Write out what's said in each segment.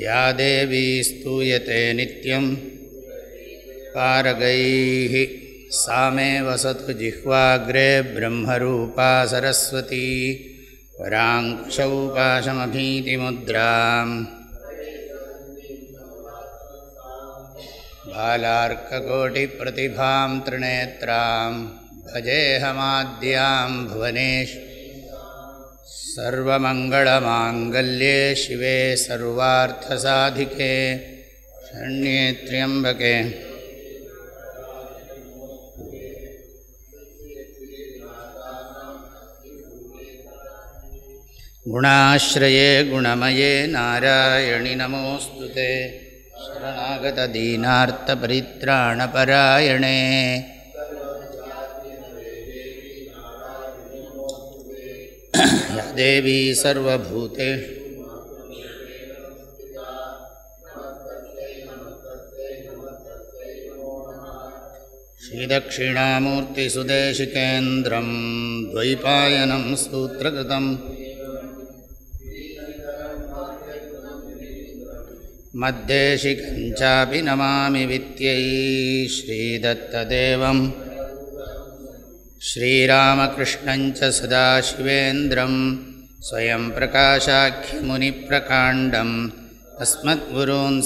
या देवी स्तूयते नित्यं पारगैः सा मे वसतु जिह्वाग्रे ब्रह्मरूपा सरस्वती पराङ्क्षौपाशमभीतिमुद्रां बालार्ककोटिप्रतिभां त्रिनेत्रां भजेऽहमाद्यां भुवनेश्व सर्वमङ्गलमाङ्गल्ये शिवे सर्वार्थसाधिके षण्येत्र्यम्बके गुणाश्रये गुणमये नारायणि परित्राण शरणागतदीनार्तपरित्राणपरायणे देवी सर्वभूते श्रीदक्षिणामूर्तिसुदेशिकेन्द्रं द्वैपायनं स्तोत्रकृतम् मद्देशिकञ्चापि नमामि वित्यै श्रीदत्तदेवम् श्रीरामकृष्णञ्च सदाशिवेन्द्रं स्वयं प्रकाशाख्यमुनिप्रकाण्डम् अस्मद्गुरून्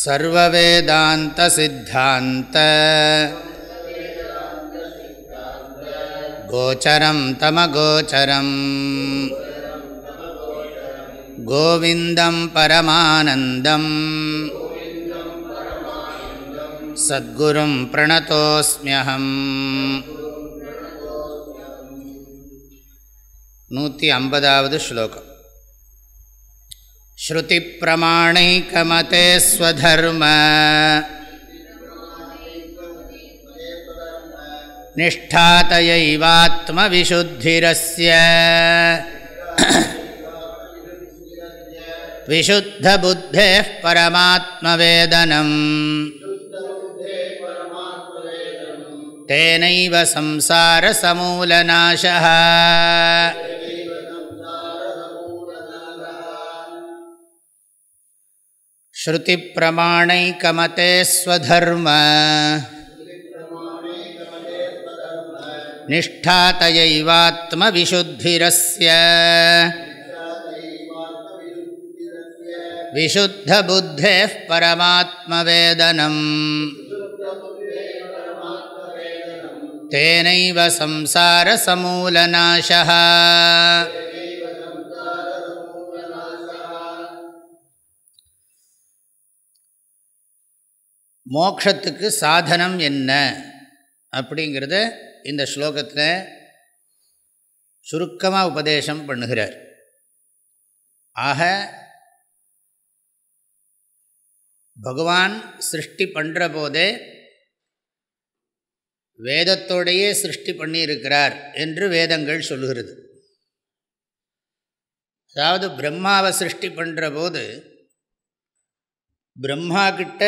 गोचरं सर्ववेदान्तसिद्धान्तगोचरं गोविंदं गोविन्दं परमानन्दम् सद्गुरुं प्रणतोऽस्म्यहम् नूत्यम्बदावद् श्लोक। श्रुतिप्रमाणैकमते स्वधर्म निष्ठातयैवात्मविशुद्धिरस्य विशुद्धबुद्धेः परमात्मवेदनम् तेनैव संसारसमूलनाशः श्रुतिप्रमाणैकमते स्वधर्म निष्ठातयैवात्मविशुद्धिरस्य विशुद्धबुद्धेः परमात्मवेदनम् तेनैव संसारसमूलनाशः மோக்ஷத்துக்கு சாதனம் என்ன அப்படிங்கிறத இந்த ஸ்லோகத்தில் சுருக்கமாக உபதேசம் பண்ணுகிறார் ஆக பகவான் சிருஷ்டி பண்ணுற போதே வேதத்தோடையே சிருஷ்டி பண்ணியிருக்கிறார் என்று வேதங்கள் சொல்கிறது அதாவது பிரம்மாவை சிருஷ்டி பண்ணுற போது பிரம்மா கிட்ட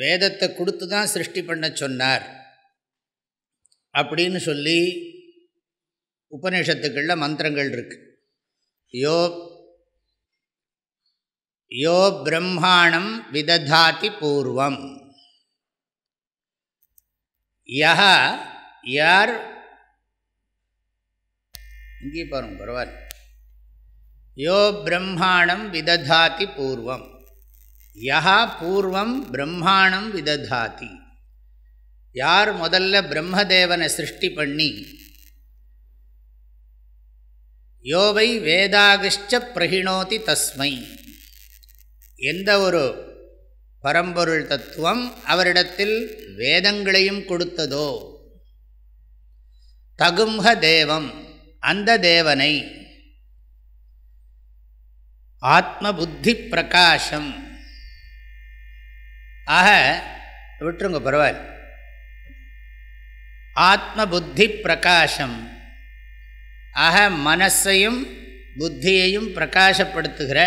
வேதத்தை கொடுத்து தான் சிருஷ்டி பண்ண சொன்னார் அப்படின்னு சொல்லி உபநிஷத்துக்களில் மந்திரங்கள் இருக்கு யோ யோ பிரம்மாணம் விததாதி பூர்வம் யா யார் இங்கே பாருங்க பரவாயில்ல யோ பிரம்மாணம் விததாதி பூர்வம் யா பூர்வம் பிரம்மாணம் விததாதி யார் முதல்ல பிரம்மதேவனை சிருஷ்டி பண்ணி யோவை வேதாகிஷ்ட பிரகிணோதி தஸ்மை எந்த ஒரு பரம்பொருள் தத்துவம் அவரிடத்தில் வேதங்களையும் கொடுத்ததோ தகும்ஹ தேவம் அந்த தேவனை ஆத்ம புத்தி பிரகாசம் ஆக விட்டுருங்க பரவாயில்ல ஆத்ம புத்தி பிரகாசம் ஆக மனசையும் புத்தியையும் பிரகாசப்படுத்துகிற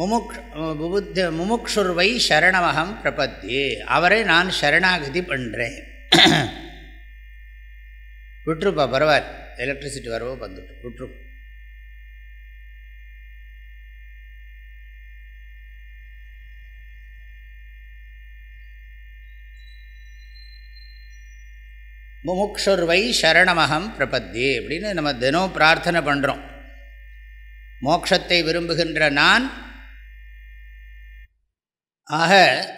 முமுக் புத்த முமுக்ஷுர்வை சரணமகம் பிரபத்தி அவரை நான் சரணாகதி பண்ணுறேன் விட்டுருப்பா பரவாயில்ல எலக்ட்ரிசிட்டி வரவோ வந்துட்டு விட்டுருப்பா முமுக்ஷுர்வை சரணமகம் பிரபத்தி அப்படின்னு நம்ம தினம் பிரார்த்தனை பண்ணுறோம் மோட்சத்தை விரும்புகின்ற நான் ஆக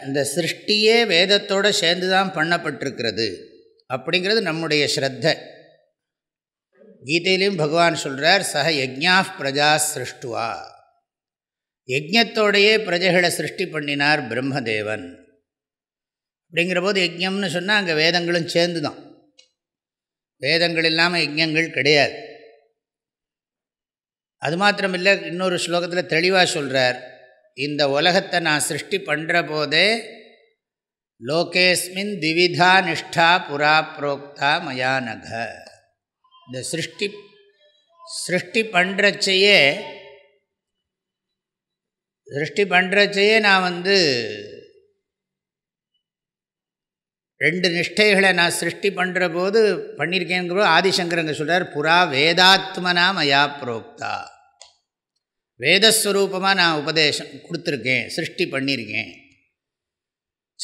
இந்த சிருஷ்டியே வேதத்தோடு சேர்ந்து தான் பண்ணப்பட்டிருக்கிறது அப்படிங்கிறது நம்முடைய ஸ்ரத்த கீதையிலையும் பகவான் சொல்கிறார் சக யஜ்யா பிரஜா சிருஷ்டுவா யஜ்யத்தோடையே பிரஜைகளை சிருஷ்டி பண்ணினார் பிரம்மதேவன் அப்படிங்கிற போது யஜ்யம்னு சொன்னால் அங்கே வேதங்களும் சேர்ந்து தான் வேதங்கள் இல்லாமல் யஜ்யங்கள் கிடையாது அது மாத்திரமில்லை இன்னொரு ஸ்லோகத்தில் தெளிவாக சொல்கிறார் இந்த உலகத்தை நான் சிருஷ்டி பண்ணுற போதே லோகேஸ்மின் திவிதா நிஷ்டா புறா புரோக்தா மயானக இந்த சிருஷ்டி சிருஷ்டி பண்ணுறச்சையே சிருஷ்டி பண்ணுறச்சையே நான் வந்து ரெண்டு நிஷ்டைகளை நான் சிருஷ்டி பண்ணுற போது பண்ணியிருக்கேங்கிற ஆதிசங்கரங்க சொல்கிறார் புறா வேதாத்மனா மயா புரோக்தா வேதஸ்வரூபமாக நான் உபதேசம் கொடுத்துருக்கேன் சிருஷ்டி பண்ணியிருக்கேன்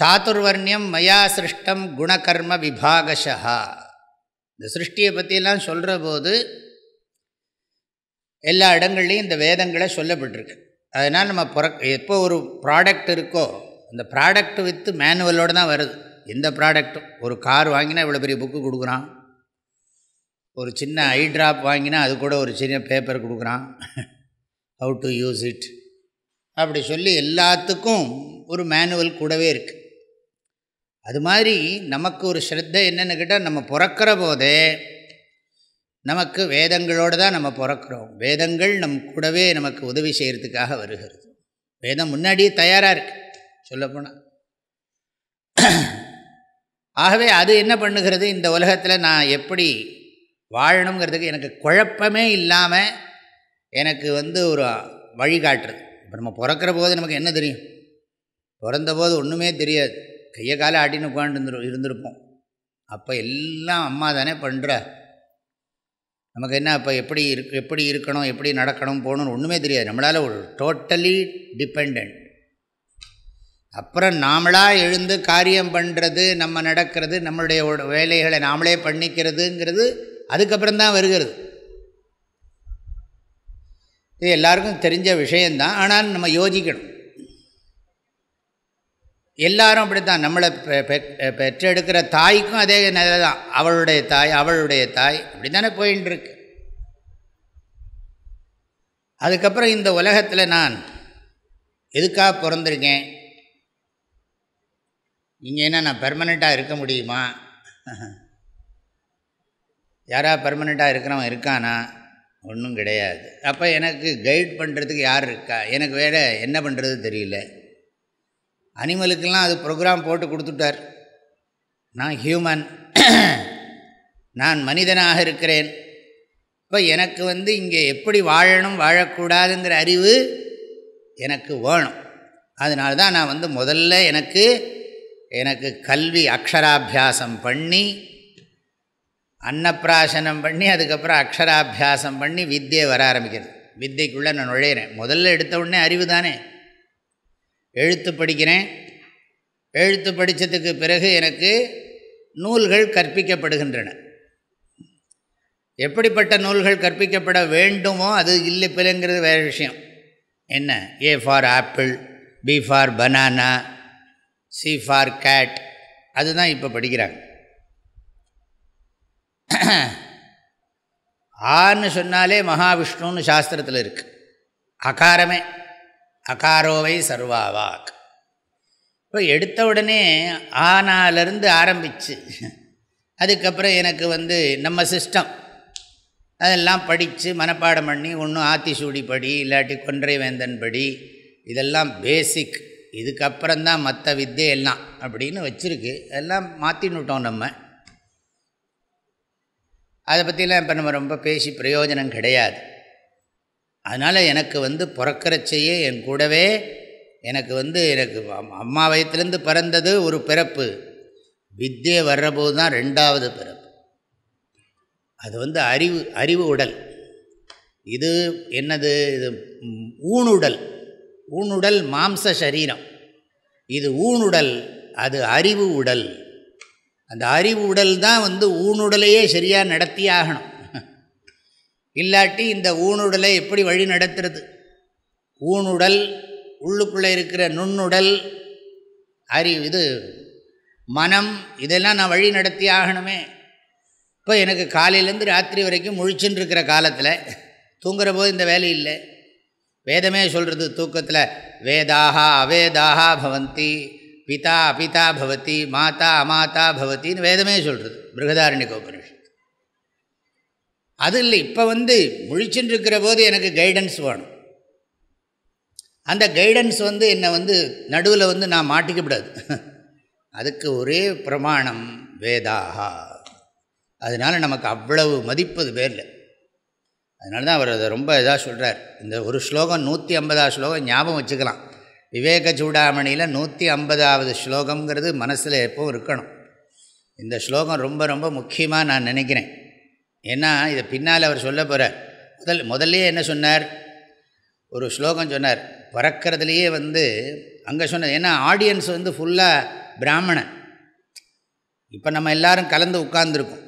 சாத்துர்வர்ணியம் மயா சிருஷ்டம் குணகர்ம விபாகஷா இந்த சிருஷ்டியை பற்றியெல்லாம் சொல்கிற போது எல்லா இடங்கள்லையும் இந்த வேதங்களை சொல்லப்பட்டிருக்கு அதனால் நம்ம புற எப்போ ஒரு ப்ராடக்ட் இருக்கோ அந்த ப்ராடக்ட் வித்து மேனுவலோடு தான் வருது எந்த ப்ராடக்ட்டும் ஒரு கார் வாங்கினா இவ்வளோ பெரிய புக்கு கொடுக்குறான் ஒரு சின்ன ஐ ட்ராப் வாங்கினா அது கூட ஒரு சின்ன பேப்பர் கொடுக்குறான் ஹவு டு யூஸ் இட் அப்படி சொல்லி எல்லாத்துக்கும் ஒரு மேனுவல் கூடவே இருக்குது அது மாதிரி நமக்கு ஒரு ஸ்ரத்தை என்னென்னு கேட்டால் நம்ம பிறக்கிற போதே நமக்கு வேதங்களோடு தான் நம்ம பிறக்கிறோம் வேதங்கள் நம் கூடவே நமக்கு உதவி செய்கிறதுக்காக வருகிறது வேதம் முன்னாடியே தயாராக இருக்குது சொல்லப்போனால் ஆகவே அது என்ன பண்ணுகிறது இந்த உலகத்தில் நான் எப்படி வாழணுங்கிறதுக்கு எனக்கு குழப்பமே இல்லாமல் எனக்கு வந்து ஒரு வழிகாட்டுறது இப்போ நம்ம பிறக்கிற போது நமக்கு என்ன தெரியும் பிறந்தபோது ஒன்றுமே தெரியாது கையை காலை ஆட்டின்னு உட்காந்து இருந்திருப்போம் அப்போ எல்லாம் அம்மா தானே பண்ணுற நமக்கு என்ன அப்போ எப்படி இருக்கு எப்படி இருக்கணும் எப்படி நடக்கணும் போகணும்னு ஒன்றுமே தெரியாது நம்மளால் ஒரு டோட்டலி டிபெண்ட் அப்புறம் நாமளாக எழுந்து காரியம் பண்ணுறது நம்ம நடக்கிறது நம்மளுடைய வேலைகளை நாமளே பண்ணிக்கிறதுங்கிறது அதுக்கப்புறம்தான் வருகிறது இது எல்லாருக்கும் தெரிஞ்ச விஷயந்தான் ஆனால் நம்ம யோசிக்கணும் எல்லாரும் அப்படி தான் நம்மளை பெற்றெடுக்கிற தாய்க்கும் அதே நிலை தான் அவளுடைய தாய் அவளுடைய தாய் அப்படி தானே போயின்னு இருக்கு அதுக்கப்புறம் இந்த உலகத்தில் நான் எதுக்காக பிறந்திருக்கேன் இங்கே என்ன நான் பெர்மனெண்ட்டாக இருக்க முடியுமா யாரா பெர்மனெண்ட்டாக இருக்கிறவன் இருக்கானா ஒன்றும் கிடையாது அப்போ எனக்கு கைட் பண்ணுறதுக்கு யார் இருக்கா எனக்கு வேறு என்ன பண்ணுறது தெரியல அனிமலுக்கெல்லாம் அது ப்ரோக்ராம் போட்டு கொடுத்துட்டார் நான் ஹியூமன் நான் மனிதனாக இருக்கிறேன் இப்போ எனக்கு வந்து இங்கே எப்படி வாழணும் வாழக்கூடாதுங்கிற அறிவு எனக்கு வேணும் அதனால தான் நான் வந்து முதல்ல எனக்கு எனக்கு கல்வி அக்ஷராபியாசம் பண்ணி அன்னப்பிராசனம் பண்ணி அதுக்கப்புறம் அக்ஷராபியாசம் பண்ணி வித்தியை வர ஆரம்பிக்கிறது வித்தியக்குள்ளே நான் நுழையிறேன் முதல்ல எடுத்த உடனே அறிவு தானே எழுத்து படிக்கிறேன் எழுத்து படித்ததுக்கு பிறகு எனக்கு நூல்கள் கற்பிக்கப்படுகின்றன எப்படிப்பட்ட நூல்கள் கற்பிக்கப்பட வேண்டுமோ அது இல்லை பிள்ளைங்கிறது வேறு விஷயம் என்ன A for apple B for banana C for cat அதுதான் இப்போ படிக்கிறாங்க ஆன்னு சொன்னாலே மகாவிஷ்ணுன்னு சாஸ்திரத்தில் இருக்குது அகாரமே அகாரோவை சர்வாவாக் இப்போ எடுத்த உடனே ஆனாலிருந்து ஆரம்பிச்சு அதுக்கப்புறம் எனக்கு வந்து நம்ம சிஸ்டம் அதெல்லாம் படித்து மனப்பாடம் பண்ணி ஒன்றும் ஆத்திசூடி படி இல்லாட்டி கொன்றை வேந்தன் படி இதெல்லாம் பேசிக் இதுக்கப்புறம்தான் மற்ற வித்தை எல்லாம் அப்படின்னு வச்சுருக்கு எல்லாம் மாற்றினுட்டோம் நம்ம அதை பற்றிலாம் இப்போ நம்ம ரொம்ப பேசி பிரயோஜனம் கிடையாது அதனால் எனக்கு வந்து பிறக்கிறச்சையே என் கூடவே எனக்கு வந்து எனக்கு அம்மா வயத்துலேருந்து பிறந்தது ஒரு பிறப்பு வித்தியை வர்றபோது தான் ரெண்டாவது பிறப்பு அது வந்து அறிவு அறிவு உடல் இது என்னது இது ஊனுடல் ஊனுடல் மாம்ச சரீரம் இது ஊனுடல் அது அறிவு உடல் அந்த அறிவு உடல் தான் வந்து ஊனுடலையே சரியாக நடத்தி ஆகணும் இல்லாட்டி இந்த ஊனுடலை எப்படி வழி நடத்துறது ஊனுடல் உள்ளுக்குள்ளே இருக்கிற நுண்ணுடல் அறி இது மனம் இதெல்லாம் நான் வழி நடத்தி ஆகணுமே இப்போ எனக்கு காலையிலேருந்து ராத்திரி வரைக்கும் முழிச்சுன்னு இருக்கிற காலத்தில் தூங்குற போது இந்த வேலை இல்லை வேதமே சொல்கிறது தூக்கத்தில் வேதாக அவேதாக பவந்தி பிதா அபிதா பவதி மாதா அமாதா பவத்தின்னு வேதமே சொல்கிறது பிருகதாரண்யக உபனிஷத் அது இல்லை இப்போ வந்து முழிச்சுட்டு இருக்கிற போது எனக்கு கைடன்ஸ் வேணும் அந்த கைடன்ஸ் வந்து என்னை வந்து நடுவில் வந்து நான் மாட்டிக்கப்படாது அதுக்கு ஒரே பிரமாணம் வேதாகா அதனால் நமக்கு அவ்வளவு மதிப்பது பேரில் அதனால தான் அவர் அதை ரொம்ப இதாக சொல்கிறார் இந்த ஒரு ஸ்லோகம் நூற்றி ஐம்பதாவது ஸ்லோகம் ஞாபகம் வச்சுக்கலாம் விவேக சூடாமணியில் நூற்றி ஐம்பதாவது ஸ்லோகங்கிறது மனசில் எப்போவும் இருக்கணும் இந்த ஸ்லோகம் ரொம்ப ரொம்ப முக்கியமாக நான் நினைக்கிறேன் ஏன்னா இதை பின்னால் அவர் சொல்ல போகிறார் முதல் முதல்லையே என்ன சொன்னார் ஒரு ஸ்லோகம் சொன்னார் பறக்கிறதுலையே வந்து அங்கே சொன்னது ஏன்னா ஆடியன்ஸ் வந்து ஃபுல்லாக பிராமணன் இப்போ நம்ம எல்லோரும் கலந்து உட்கார்ந்துருக்கோம்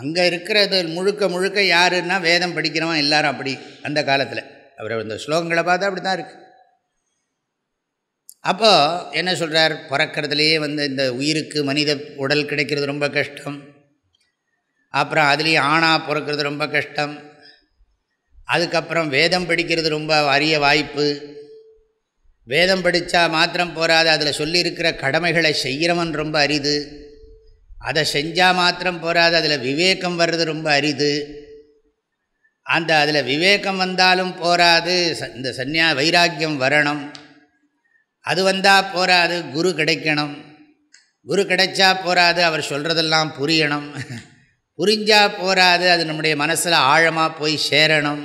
அங்கே இருக்கிறது முழுக்க முழுக்க யாருன்னா வேதம் படிக்கிறவன் எல்லாரும் அப்படி அந்த காலத்தில் அவர் இந்த ஸ்லோகங்களை பார்த்தா அப்படி தான் இருக்குது அப்போது என்ன சொல்கிறார் பிறக்கிறதுலையே வந்து இந்த உயிருக்கு மனித உடல் கிடைக்கிறது ரொம்ப கஷ்டம் அப்புறம் அதுலேயும் ஆணாக பிறக்கிறது ரொம்ப கஷ்டம் அதுக்கப்புறம் வேதம் படிக்கிறது ரொம்ப அரிய வாய்ப்பு வேதம் படித்தா மாத்திரம் போகாது அதில் சொல்லியிருக்கிற கடமைகளை செய்கிறவன் ரொம்ப அரிது அதை செஞ்சால் மாத்திரம் போகாது அதில் விவேகம் வர்றது ரொம்ப அரிது அந்த அதில் விவேகம் வந்தாலும் போராது இந்த சன்னியா வைராக்கியம் வரணும் அது வந்தால் போராது குரு கிடைக்கணும் குரு கிடைச்சா போராது அவர் சொல்கிறதெல்லாம் புரியணும் புரிஞ்சால் போராது அது நம்முடைய மனசில் ஆழமாக போய் சேரணும்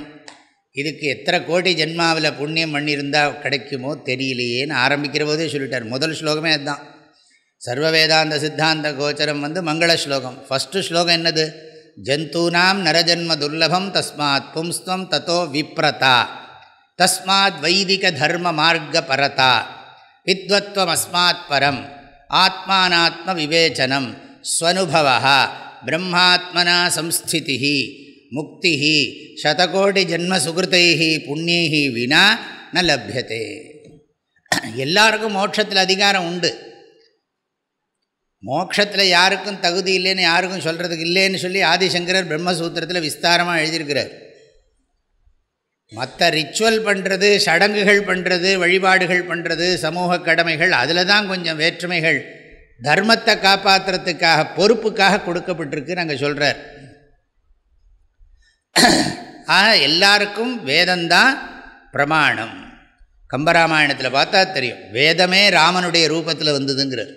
இதுக்கு எத்தனை கோடி ஜென்மாவில் புண்ணியம் பண்ணியிருந்தால் கிடைக்குமோ தெரியலையேன்னு ஆரம்பிக்கிற போதே சொல்லிட்டார் முதல் ஸ்லோகமே அதுதான் சர்வ வேதாந்த சித்தாந்த கோச்சரம் வந்து மங்கள ஸ்லோகம் ஃபஸ்ட்டு ஸ்லோகம் என்னது ஜந்தூனாம் நரஜன்ம துர்லபம் தஸ்மாத் பும்ஸ்தம் தத்தோ விப்ரதா தஸ்மாத் வைதிக தர்ம மார்க்க பரதா வித்வத்வம் அஸ்மாத் பரம் ஆத்மானாத்ம விவேச்சனம் ஸ்வனுபவா பிரம்மாத்மனா சம்ஸ்திதி முக்தி சதகோடி ஜென்ம சுகிருத்தை புண்ணியி வினா ந லபியதே எல்லாருக்கும் மோட்சத்தில் அதிகாரம் உண்டு மோட்சத்தில் யாருக்கும் தகுதி இல்லைன்னு யாருக்கும் சொல்கிறதுக்கு இல்லைன்னு சொல்லி ஆதிசங்கரர் பிரம்மசூத்திரத்தில் விஸ்தாரமாக எழுதியிருக்கிறார் மற்ற ரிச்சுவல் பண்ணுறது சடங்குகள் பண்ணுறது வழிபாடுகள் பண்ணுறது சமூக கடமைகள் அதில் தான் கொஞ்சம் வேற்றுமைகள் தர்மத்தை காப்பாற்றுறதுக்காக பொறுப்புக்காக கொடுக்கப்பட்டிருக்கு நாங்கள் சொல்கிறார் ஆக எல்லாருக்கும் வேதந்தான் பிரமாணம் கம்பராமாயணத்தில் பார்த்தா தெரியும் வேதமே ராமனுடைய ரூபத்தில் வந்ததுங்கிறார்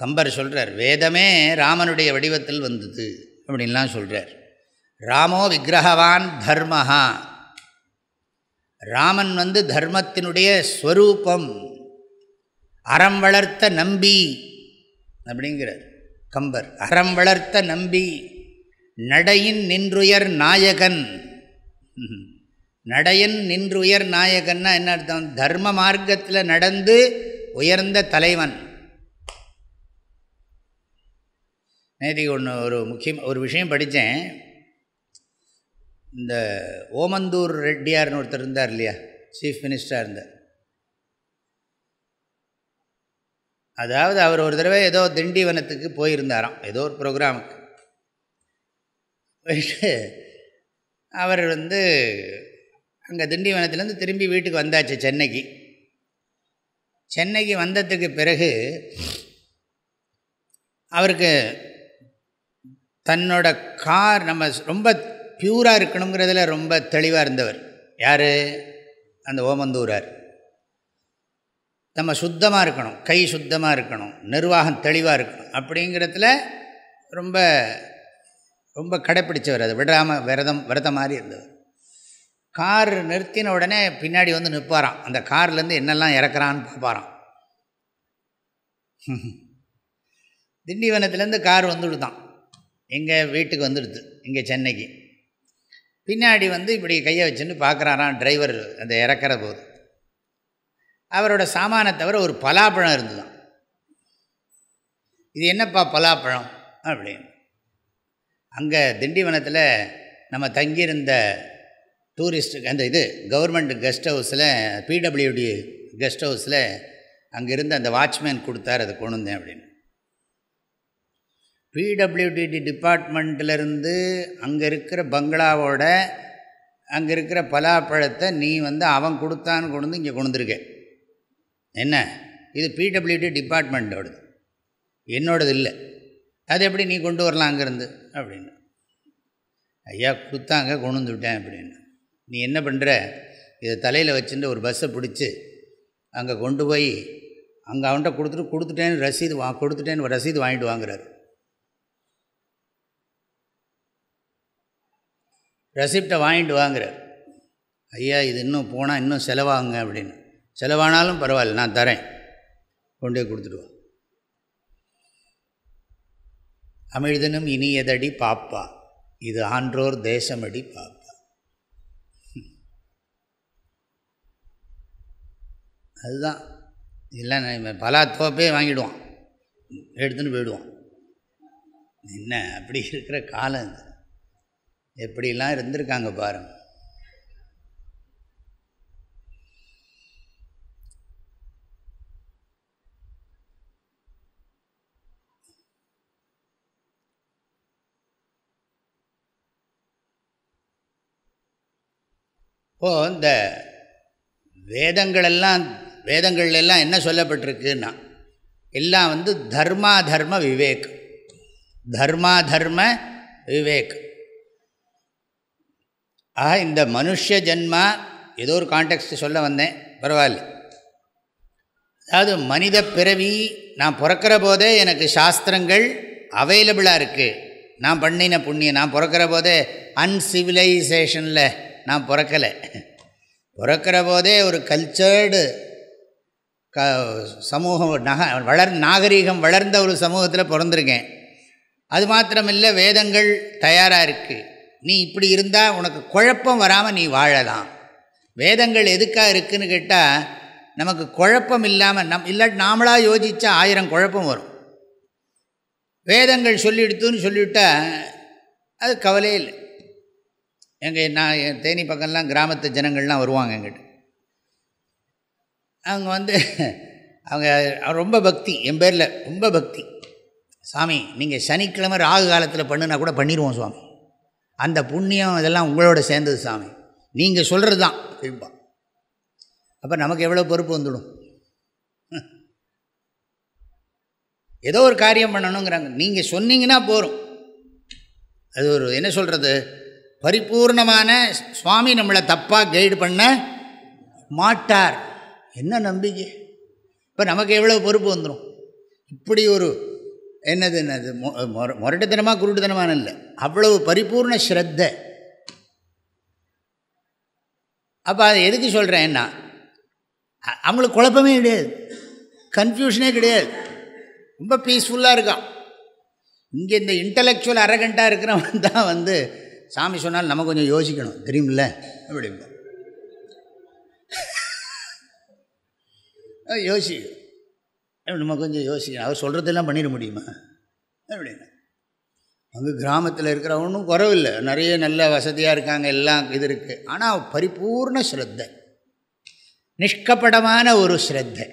கம்பர் சொல்கிறார் வேதமே ராமனுடைய வடிவத்தில் வந்தது அப்படின்லாம் சொல்கிறார் ராமோ விக்கிரகவான் தர்மஹா ராமன் வந்து தர்மத்தினுடைய ஸ்வரூபம் அறம் வளர்த்த நம்பி அப்படிங்கிறார் கம்பர் அறம் வளர்த்த நம்பி நடையின் நின்றுயர் நாயகன் நடையன் நின்றுயர் நாயகன்னா என்ன அர்த்தம் தர்ம மார்க்கத்தில் நடந்து உயர்ந்த தலைவன் நேற்றுக்கு ஒன்று ஒரு முக்கியம் ஒரு விஷயம் படித்தேன் இந்த ஓமந்தூர் ரெட்டியார்னு ஒருத்தர் இருந்தார் இல்லையா சீஃப் மினிஸ்டராக இருந்தார் அதாவது அவர் ஒரு தடவை ஏதோ திண்டிவனத்துக்கு போயிருந்தாராம் ஏதோ ஒரு ப்ரோக்ராமுக்கு போயிட்டு அவர் வந்து அங்கே திண்டிவனத்துலேருந்து திரும்பி வீட்டுக்கு வந்தாச்சு சென்னைக்கு சென்னைக்கு வந்ததுக்கு பிறகு அவருக்கு தன்னோட கார் நம்ம ரொம்ப பியூராக இருக்கணுங்கிறதுல ரொம்ப தெளிவாக இருந்தவர் யார் அந்த ஓமந்தூரார் நம்ம சுத்தமாக இருக்கணும் கை சுத்தமாக இருக்கணும் நிர்வாகம் தெளிவாக இருக்கணும் அப்படிங்கிறதுல ரொம்ப ரொம்ப கடைப்பிடிச்சவர் அது விடாமல் விரதம் விரத மாதிரி இருந்தவர் கார் நிறுத்தின உடனே பின்னாடி வந்து நிற்பாராம் அந்த கார்லேருந்து என்னெல்லாம் இறக்குறான்னு பார்ப்பாராம் திண்டிவனத்துலேருந்து கார் வந்துவிடுதான் எங்கள் வீட்டுக்கு வந்துடுது இங்கே சென்னைக்கு பின்னாடி வந்து இப்படி கையை வச்சுன்னு பார்க்குறாராம் டிரைவர் அந்த இறக்கிற போது அவரோட சாமானை தவிர ஒரு பலாப்பழம் இருந்துதான் இது என்னப்பா பலாப்பழம் அப்படின்னு அங்கே திண்டிவனத்தில் நம்ம தங்கியிருந்த டூரிஸ்ட்டு அந்த இது கவர்மெண்ட் கெஸ்ட் ஹவுஸில் பிடபிள்யூடி கெஸ்ட் ஹவுஸில் அங்கே இருந்து அந்த வாட்ச்மேன் கொடுத்தார் அதை கொண்டு வந்தேன் அப்படின்னு பிடபிள்யூடிடி டிபார்ட்மெண்ட்டிலேருந்து அங்கே இருக்கிற பங்களாவோட அங்கே இருக்கிற பலாப்பழத்தை நீ வந்து அவன் கொடுத்தான்னு கொண்டு வந்து இங்கே கொண்டு வந்துருக்க என்ன இது பிடபிள்யூடி டிபார்ட்மெண்ட்டோடது என்னோடது இல்லை அது எப்படி நீ கொண்டு வரலாம் அங்கேருந்து அப்படின்னு ஐயா கொடுத்தாங்க கொண்டு வந்துவிட்டேன் அப்படின்னு நீ என்ன பண்ணுற இதை தலையில் வச்சுட்டு ஒரு பஸ்ஸை பிடிச்சி அங்கே கொண்டு போய் அங்கே அவன்கிட்ட கொடுத்துட்டு கொடுத்துட்டேன்னு ரசீது வா கொடுத்துட்டேன்னு ரசீது வாங்கிட்டு வாங்குறாரு ரெசிப்டை வாங்கிட்டு வாங்குறார் ஐயா இது இன்னும் போனால் இன்னும் செலவாகுங்க அப்படின்னு செலவானாலும் பரவாயில்ல நான் தரேன் போய் கொடுத்துடுவோம் அமிழ்தனும் இனியதடி பாப்பா இது ஆன்றோர் தேசமடி பாப்பா அதுதான் இல்லை பலா தோப்பே வாங்கிடுவான் எடுத்துன்னு போயிடுவான் என்ன அப்படி இருக்கிற காலம் இது எப்படிலாம் இருந்திருக்காங்க பாருங்க இப்போது இந்த வேதங்களெல்லாம் எல்லாம் என்ன சொல்லப்பட்டிருக்குன்னா எல்லாம் வந்து தர்மா தர்ம விவேக் தர்மா தர்ம விவேக் ஆக இந்த மனுஷ ஜென்மா ஏதோ ஒரு கான்டெக்ட் சொல்ல வந்தேன் பரவாயில்ல அதாவது மனித பிறவி நான் பிறக்கிற போதே எனக்கு சாஸ்திரங்கள் அவைலபிளாக இருக்குது நான் பண்ணின புண்ணியம் நான் பிறக்கிற போதே அன்சிவிலைசேஷனில் நான் பிறக்கலை பிறக்கிற போதே ஒரு கல்ச்சர்டு க சமூகம் நக வளர் நாகரீகம் வளர்ந்த ஒரு சமூகத்தில் பிறந்திருக்கேன் அது மாத்திரமில்லை வேதங்கள் தயாராக இருக்குது நீ இப்படி இருந்தால் உனக்கு குழப்பம் வராமல் நீ வாழலாம் வேதங்கள் எதுக்காக இருக்குதுன்னு கேட்டால் நமக்கு குழப்பம் இல்லாமல் நம் இல்லாட்டி நாமளாக யோசித்தா ஆயிரம் குழப்பம் வரும் வேதங்கள் சொல்லிடுத்துன்னு சொல்லிவிட்டால் அது கவலையே இல்லை எங்கள் நான் என் தேனி பக்கம்லாம் கிராமத்து ஜனங்கள்லாம் வருவாங்க எங்கிட்ட அவங்க வந்து அவங்க ரொம்ப பக்தி என் பேரில் ரொம்ப பக்தி சாமி நீங்கள் சனிக்கிழமை ராகு காலத்தில் பண்ணுனா கூட பண்ணிடுவோம் சுவாமி அந்த புண்ணியம் இதெல்லாம் உங்களோட சேர்ந்தது சாமி நீங்கள் சொல்கிறது தான் அப்படிம்பா அப்போ நமக்கு எவ்வளோ பொறுப்பு வந்துடும் ஏதோ ஒரு காரியம் பண்ணணுங்கிறாங்க நீங்கள் சொன்னீங்கன்னா போகும் அது ஒரு என்ன சொல்கிறது பரிபூர்ணமான சுவாமி நம்மளை தப்பாக கைடு பண்ண மாட்டார் என்ன நம்பிக்கை இப்போ நமக்கு எவ்வளோ பொறுப்பு வந்துடும் இப்படி ஒரு என்னது என்னது முரட்டுத்தனமாக குருட்டுத்தனமான இல்லை அவ்வளவு பரிபூர்ண ஸ்ரத்த அப்போ அதை எதுக்கு சொல்கிறேன் என்ன அவங்களுக்கு குழப்பமே கிடையாது கன்ஃபியூஷனே கிடையாது ரொம்ப பீஸ்ஃபுல்லாக இருக்கான் இங்கே இந்த இன்டலெக்சுவல் அரகண்ட்டாக இருக்கிறவன் தான் வந்து சாமி சொன்னால் நம்ம கொஞ்சம் யோசிக்கணும் தெரியுமில்ல அப்படிங்க யோசிக்கணும் நம்ம கொஞ்சம் யோசிக்கணும் அவர் சொல்கிறதெல்லாம் பண்ணிட முடியுமா அப்படின்னா அங்கே கிராமத்தில் இருக்கிறவனும் குறவில்லை நிறைய நல்ல வசதியாக இருக்காங்க எல்லாம் இது இருக்குது ஆனால் பரிபூர்ண ஸ்ரத்தை நிஷ்கப்படமான ஒரு ஸ்ரத்தை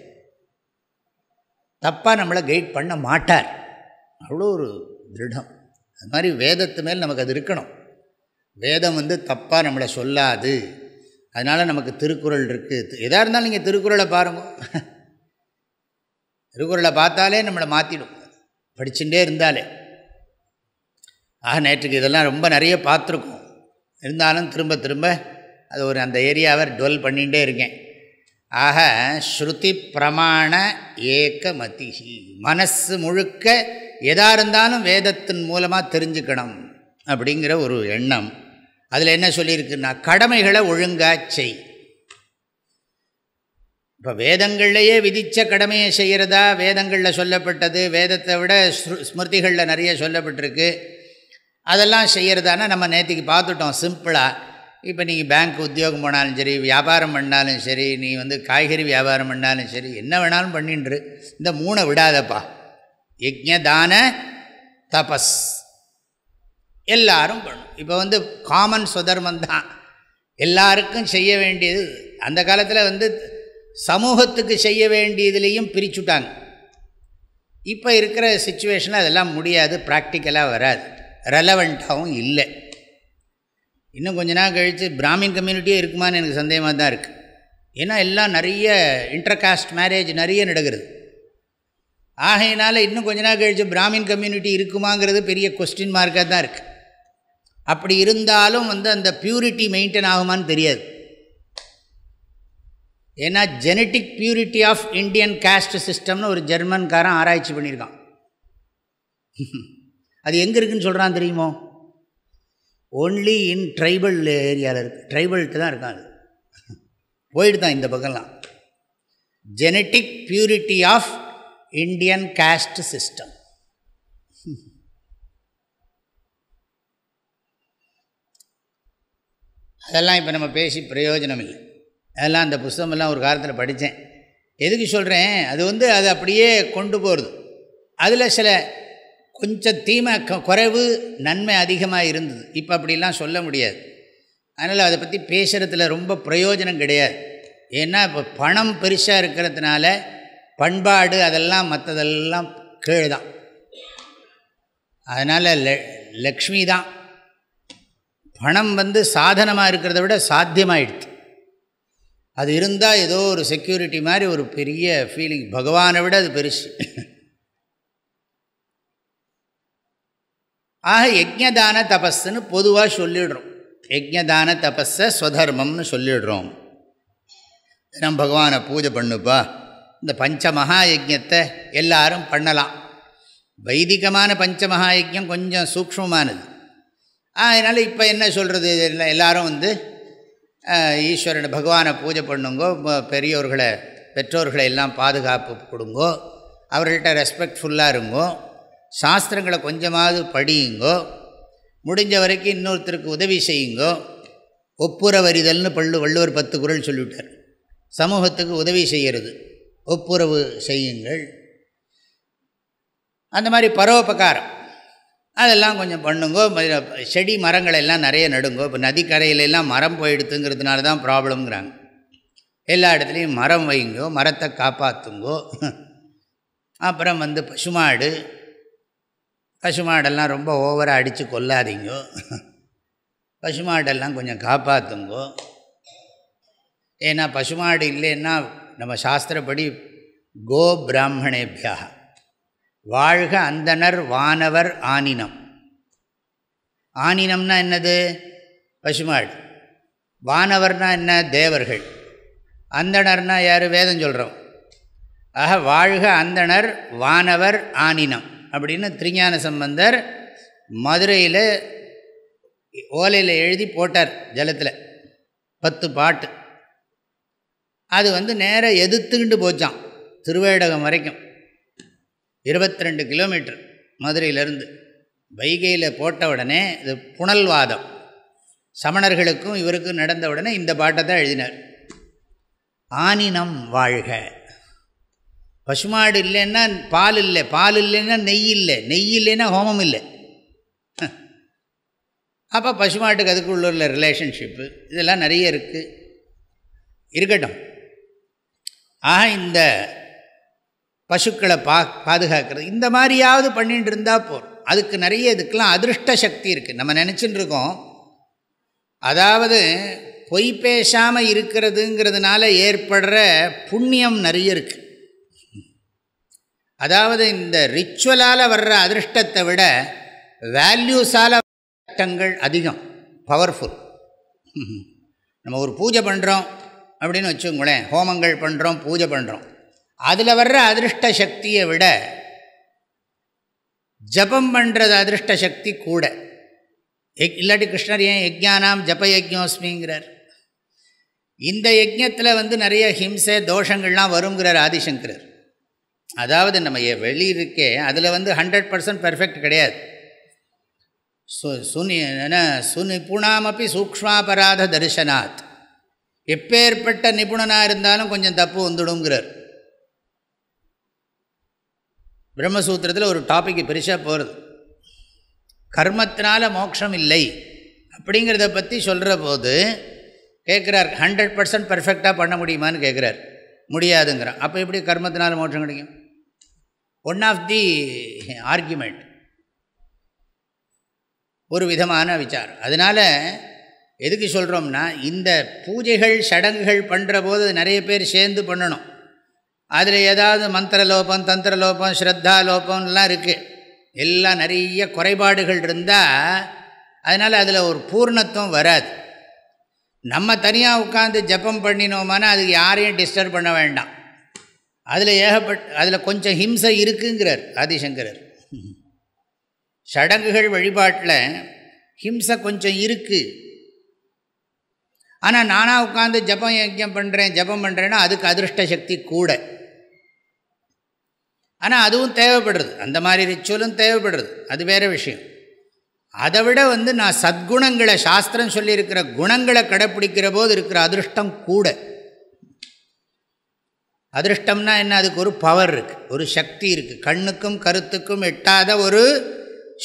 தப்பாக நம்மளை கைட் பண்ண மாட்டார் அவ்வளோ ஒரு திருடம் அது மாதிரி வேதத்து மேல் நமக்கு அது இருக்கணும் வேதம் வந்து தப்பாக நம்மளை சொல்லாது அதனால் நமக்கு திருக்குறள் இருக்குது எதாக இருந்தாலும் நீங்கள் திருக்குறளை பாருங்கள் திருக்குறளை பார்த்தாலே நம்மளை மாற்றிடும் படிச்சுட்டே இருந்தாலே ஆக நேற்றுக்கு இதெல்லாம் ரொம்ப நிறைய பார்த்துருக்கோம் இருந்தாலும் திரும்ப திரும்ப அது ஒரு அந்த ஏரியாவை டுவெல் பண்ணிகிட்டே இருக்கேன் ஆக ஸ்ருதி பிரமாண மதிஹி மனசு முழுக்க எதாக இருந்தாலும் வேதத்தின் மூலமாக தெரிஞ்சுக்கணும் அப்படிங்கிற ஒரு எண்ணம் அதில் என்ன சொல்லியிருக்குன்னா கடமைகளை ஒழுங்காக செய் இப்போ வேதங்கள்லேயே விதித்த கடமையை செய்கிறதா வேதங்களில் சொல்லப்பட்டது வேதத்தை விட ஸ்மிருதிகளில் நிறைய சொல்லப்பட்டிருக்கு அதெல்லாம் செய்கிறதானா நம்ம நேற்றுக்கு பார்த்துட்டோம் சிம்பிளாக இப்போ நீங்கள் பேங்க் உத்தியோகம் போனாலும் சரி வியாபாரம் பண்ணாலும் சரி நீ வந்து காய்கறி வியாபாரம் பண்ணாலும் சரி என்ன வேணாலும் பண்ணின்று இந்த மூணை விடாதப்பா யஜ்யதான தபஸ் எல்லாரும் பண்ணும் இப்போ வந்து காமன் சுதர்மம் தான் எல்லாருக்கும் செய்ய வேண்டியது அந்த காலத்தில் வந்து சமூகத்துக்கு செய்ய வேண்டியதுலேயும் பிரிச்சுட்டாங்க இப்போ இருக்கிற சுச்சுவேஷனில் அதெல்லாம் முடியாது ப்ராக்டிக்கலாக வராது ரெலவெண்ட்டாகவும் இல்லை இன்னும் கொஞ்ச நாள் கழித்து பிராமின் கம்யூனிட்டியே இருக்குமான்னு எனக்கு சந்தேகமாக தான் இருக்குது ஏன்னா எல்லாம் நிறைய இன்டர்காஸ்ட் மேரேஜ் நிறைய நடக்கிறது ஆகையினால் இன்னும் கொஞ்ச நாள் கழித்து பிராமின் கம்யூனிட்டி இருக்குமாங்கிறது பெரிய கொஸ்டின் மார்க்காக தான் இருக்குது அப்படி இருந்தாலும் வந்து அந்த பியூரிட்டி மெயின்டைன் ஆகுமான்னு தெரியாது ஏன்னா genetic purity of Indian caste சிஸ்டம்னு ஒரு ஜெர்மன்காரன் ஆராய்ச்சி பண்ணியிருக்கான் அது எங்கே இருக்குதுன்னு சொல்கிறான் தெரியுமோ ஓன்லி இன் ட்ரைபல் ஏரியாவில் இருக்குது ட்ரைபல்ட்டு தான் இருக்கான் அது போயிட்டு தான் இந்த பக்கம்லாம் genetic purity of Indian caste system அதெல்லாம் இப்போ நம்ம பேசி பிரயோஜனம் இல்லை அதெல்லாம் அந்த புஸ்தகமெல்லாம் ஒரு காலத்தில் படித்தேன் எதுக்கு சொல்கிறேன் அது வந்து அது அப்படியே கொண்டு போகிறது அதில் சில கொஞ்சம் தீமை குறைவு நன்மை அதிகமாக இருந்தது இப்போ அப்படிலாம் சொல்ல முடியாது அதனால் அதை பற்றி பேசுகிறதுல ரொம்ப பிரயோஜனம் கிடையாது ஏன்னா இப்போ பணம் பெருசாக இருக்கிறதுனால பண்பாடு அதெல்லாம் மற்றதெல்லாம் கீழே தான் அதனால் லக்ஷ்மி தான் பணம் வந்து சாதனமாக இருக்கிறத விட சாத்தியமாகிடுது அது இருந்தால் ஏதோ ஒரு செக்யூரிட்டி மாதிரி ஒரு பெரிய ஃபீலிங் பகவானை விட அது பெருசு ஆக யஜ்யதான தபஸ்ன்னு பொதுவாக சொல்லிடுறோம் யஜ்யதான தபஸ ஸ்வதர்மம்னு சொல்லிடுறோம் தினம் பகவானை பூஜை பண்ணுப்பா இந்த பஞ்ச மகா யஜத்தை எல்லாரும் பண்ணலாம் வைதிகமான பஞ்ச மகா யஜ்யம் கொஞ்சம் சூக்மமானது அதனால் இப்போ என்ன சொல்கிறது எல்லாரும் வந்து ஈஸ்வரன் பகவானை பூஜை பண்ணுங்கோ பெரியோர்களை பெற்றோர்களை எல்லாம் பாதுகாப்பு கொடுங்கோ அவர்கள்ட்ட ரெஸ்பெக்ட்ஃபுல்லாக இருங்கோ சாஸ்திரங்களை கொஞ்சமாவது படியுங்கோ முடிஞ்ச வரைக்கும் இன்னொருத்தருக்கு உதவி செய்யுங்கோ வரிதல்னு பள்ளு வள்ளுவர் பத்து குரல் சொல்லிவிட்டார் சமூகத்துக்கு உதவி செய்கிறது ஒப்புரவு செய்யுங்கள் அந்த மாதிரி பரோபகாரம் அதெல்லாம் கொஞ்சம் பண்ணுங்கோ செடி மரங்கள் எல்லாம் நிறைய நடுங்கோ இப்போ நதிக்கரையிலெல்லாம் மரம் போயிடுத்துங்கிறதுனால தான் ப்ராப்ளம்ங்கிறாங்க எல்லா இடத்துலையும் மரம் வைங்கோ மரத்தை காப்பாற்றுங்கோ அப்புறம் வந்து பசுமாடு பசுமாடெல்லாம் ரொம்ப ஓவராக அடித்து கொல்லாதீங்கோ பசுமாடெல்லாம் கொஞ்சம் காப்பாற்றுங்கோ ஏன்னா பசுமாடு இல்லைன்னா நம்ம சாஸ்திரப்படி கோ பிராமணேபியாக வாழ்க அந்தனர் வானவர் ஆனினம் ஆனினம்னா என்னது பசுமாள் வானவர்னால் என்ன தேவர்கள் அந்தனர்னா யார் வேதம் சொல்கிறோம் ஆக வாழ்க அந்தணர் வானவர் ஆனினம் அப்படின்னு திருஞான சம்பந்தர் மதுரையில் ஓலையில் எழுதி போட்டார் ஜலத்தில் பத்து பாட்டு அது வந்து நேராக எதிர்த்துக்கிட்டு போச்சான் திருவேடகம் வரைக்கும் இருபத்தி ரெண்டு கிலோமீட்டர் மதுரையிலேருந்து வைகையில் போட்ட உடனே இது புனல்வாதம் சமணர்களுக்கும் இவருக்கும் நடந்த உடனே இந்த பாட்டை தான் எழுதினார் ஆனினம் வாழ்க பசுமாடு இல்லைன்னா பால் இல்லை பால் இல்லைன்னா நெய் இல்லை நெய் இல்லைன்னா ஹோமம் இல்லை அப்போ பசுமாட்டுக்கு அதுக்குள்ள உள்ள ரிலேஷன்ஷிப்பு இதெல்லாம் நிறைய இருக்குது இருக்கட்டும் ஆக இந்த பசுக்களை பா பாதுகாக்கிறது இந்த மாதிரியாவது பண்ணிட்டு இருந்தால் போகிறோம் அதுக்கு நிறைய இதுக்கெல்லாம் அதிருஷ்ட சக்தி இருக்குது நம்ம நினச்சிட்டு இருக்கோம் அதாவது பொய் பேசாமல் இருக்கிறதுங்கிறதுனால ஏற்படுற புண்ணியம் நிறைய இருக்குது அதாவது இந்த ரிச்சுவலால் வர்ற அதிருஷ்டத்தை விட வேல்யூஸால் கட்டங்கள் அதிகம் பவர்ஃபுல் நம்ம ஒரு பூஜை பண்ணுறோம் அப்படின்னு வச்சுக்கோங்களேன் ஹோமங்கள் பண்ணுறோம் பூஜை பண்ணுறோம் அதில் வர்ற அதிருஷ்ட சக்தியை விட ஜபம் பண்ணுறது அதிருஷ்ட சக்தி கூட இல்லாட்டி கிருஷ்ணர் ஏன் யஜ்ஞானாம் ஜப யஜ்யோஸ்மிங்கிறார் இந்த யஜ்யத்தில் வந்து நிறைய ஹிம்சை தோஷங்கள்லாம் வருங்கிறார் ஆதிசங்கரர் அதாவது நம்ம வெளியிருக்கே அதில் வந்து ஹண்ட்ரட் பர்சன்ட் பெர்ஃபெக்ட் கிடையாது சு சுனி புணாமப்பி சூக்மாபராத தரிசனாத் எப்பேற்பட்ட நிபுணனாக இருந்தாலும் கொஞ்சம் தப்பு வந்துடுங்கிறார் பிரம்மசூத்திரத்தில் ஒரு டாபிக் பெருசாக போகிறது கர்மத்தினால மோட்சம் இல்லை அப்படிங்கிறத பற்றி சொல்கிற போது கேட்குறார் ஹண்ட்ரட் பர்சன்ட் பர்ஃபெக்டாக பண்ண முடியுமான்னு கேட்குறார் முடியாதுங்கிறான் அப்போ எப்படி கர்மத்தினால மோட்சம் கிடைக்கும் ஒன் ஆஃப் தி ஆர்கியூமெண்ட் ஒரு விதமான விசாரம் அதனால் எதுக்கு சொல்கிறோம்னா இந்த பூஜைகள் சடங்குகள் பண்ணுற போது நிறைய பேர் சேர்ந்து பண்ணணும் அதில் ஏதாவது மந்திரலோபம் தந்திரலோபம் ஸ்ரத்தா இருக்குது எல்லாம் நிறைய குறைபாடுகள் இருந்தால் அதனால் அதில் ஒரு பூர்ணத்துவம் வராது நம்ம தனியாக உட்காந்து ஜப்பம் பண்ணினோமானா அதுக்கு யாரையும் டிஸ்டர்ப் பண்ண வேண்டாம் அதில் ஏகப்பட்ட அதில் கொஞ்சம் ஹிம்சை இருக்குங்கிறார் ஆதிசங்கரர் சடங்குகள் வழிபாட்டில் ஹிம்சை கொஞ்சம் இருக்குது ஆனால் நானாக உட்காந்து ஜபம் யஜ்யம் பண்ணுறேன் ஜபம் பண்ணுறேன்னா அதுக்கு அதிருஷ்ட சக்தி கூட ஆனால் அதுவும் தேவைப்படுறது அந்த மாதிரி ரிச்சுவலும் தேவைப்படுறது அது வேறு விஷயம் அதை விட வந்து நான் சத்குணங்களை சாஸ்திரம் சொல்லியிருக்கிற குணங்களை கடைப்பிடிக்கிற போது இருக்கிற அதிருஷ்டம் கூட அதிருஷ்டம்னா என்ன அதுக்கு ஒரு பவர் இருக்குது ஒரு சக்தி இருக்குது கண்ணுக்கும் கருத்துக்கும் எட்டாத ஒரு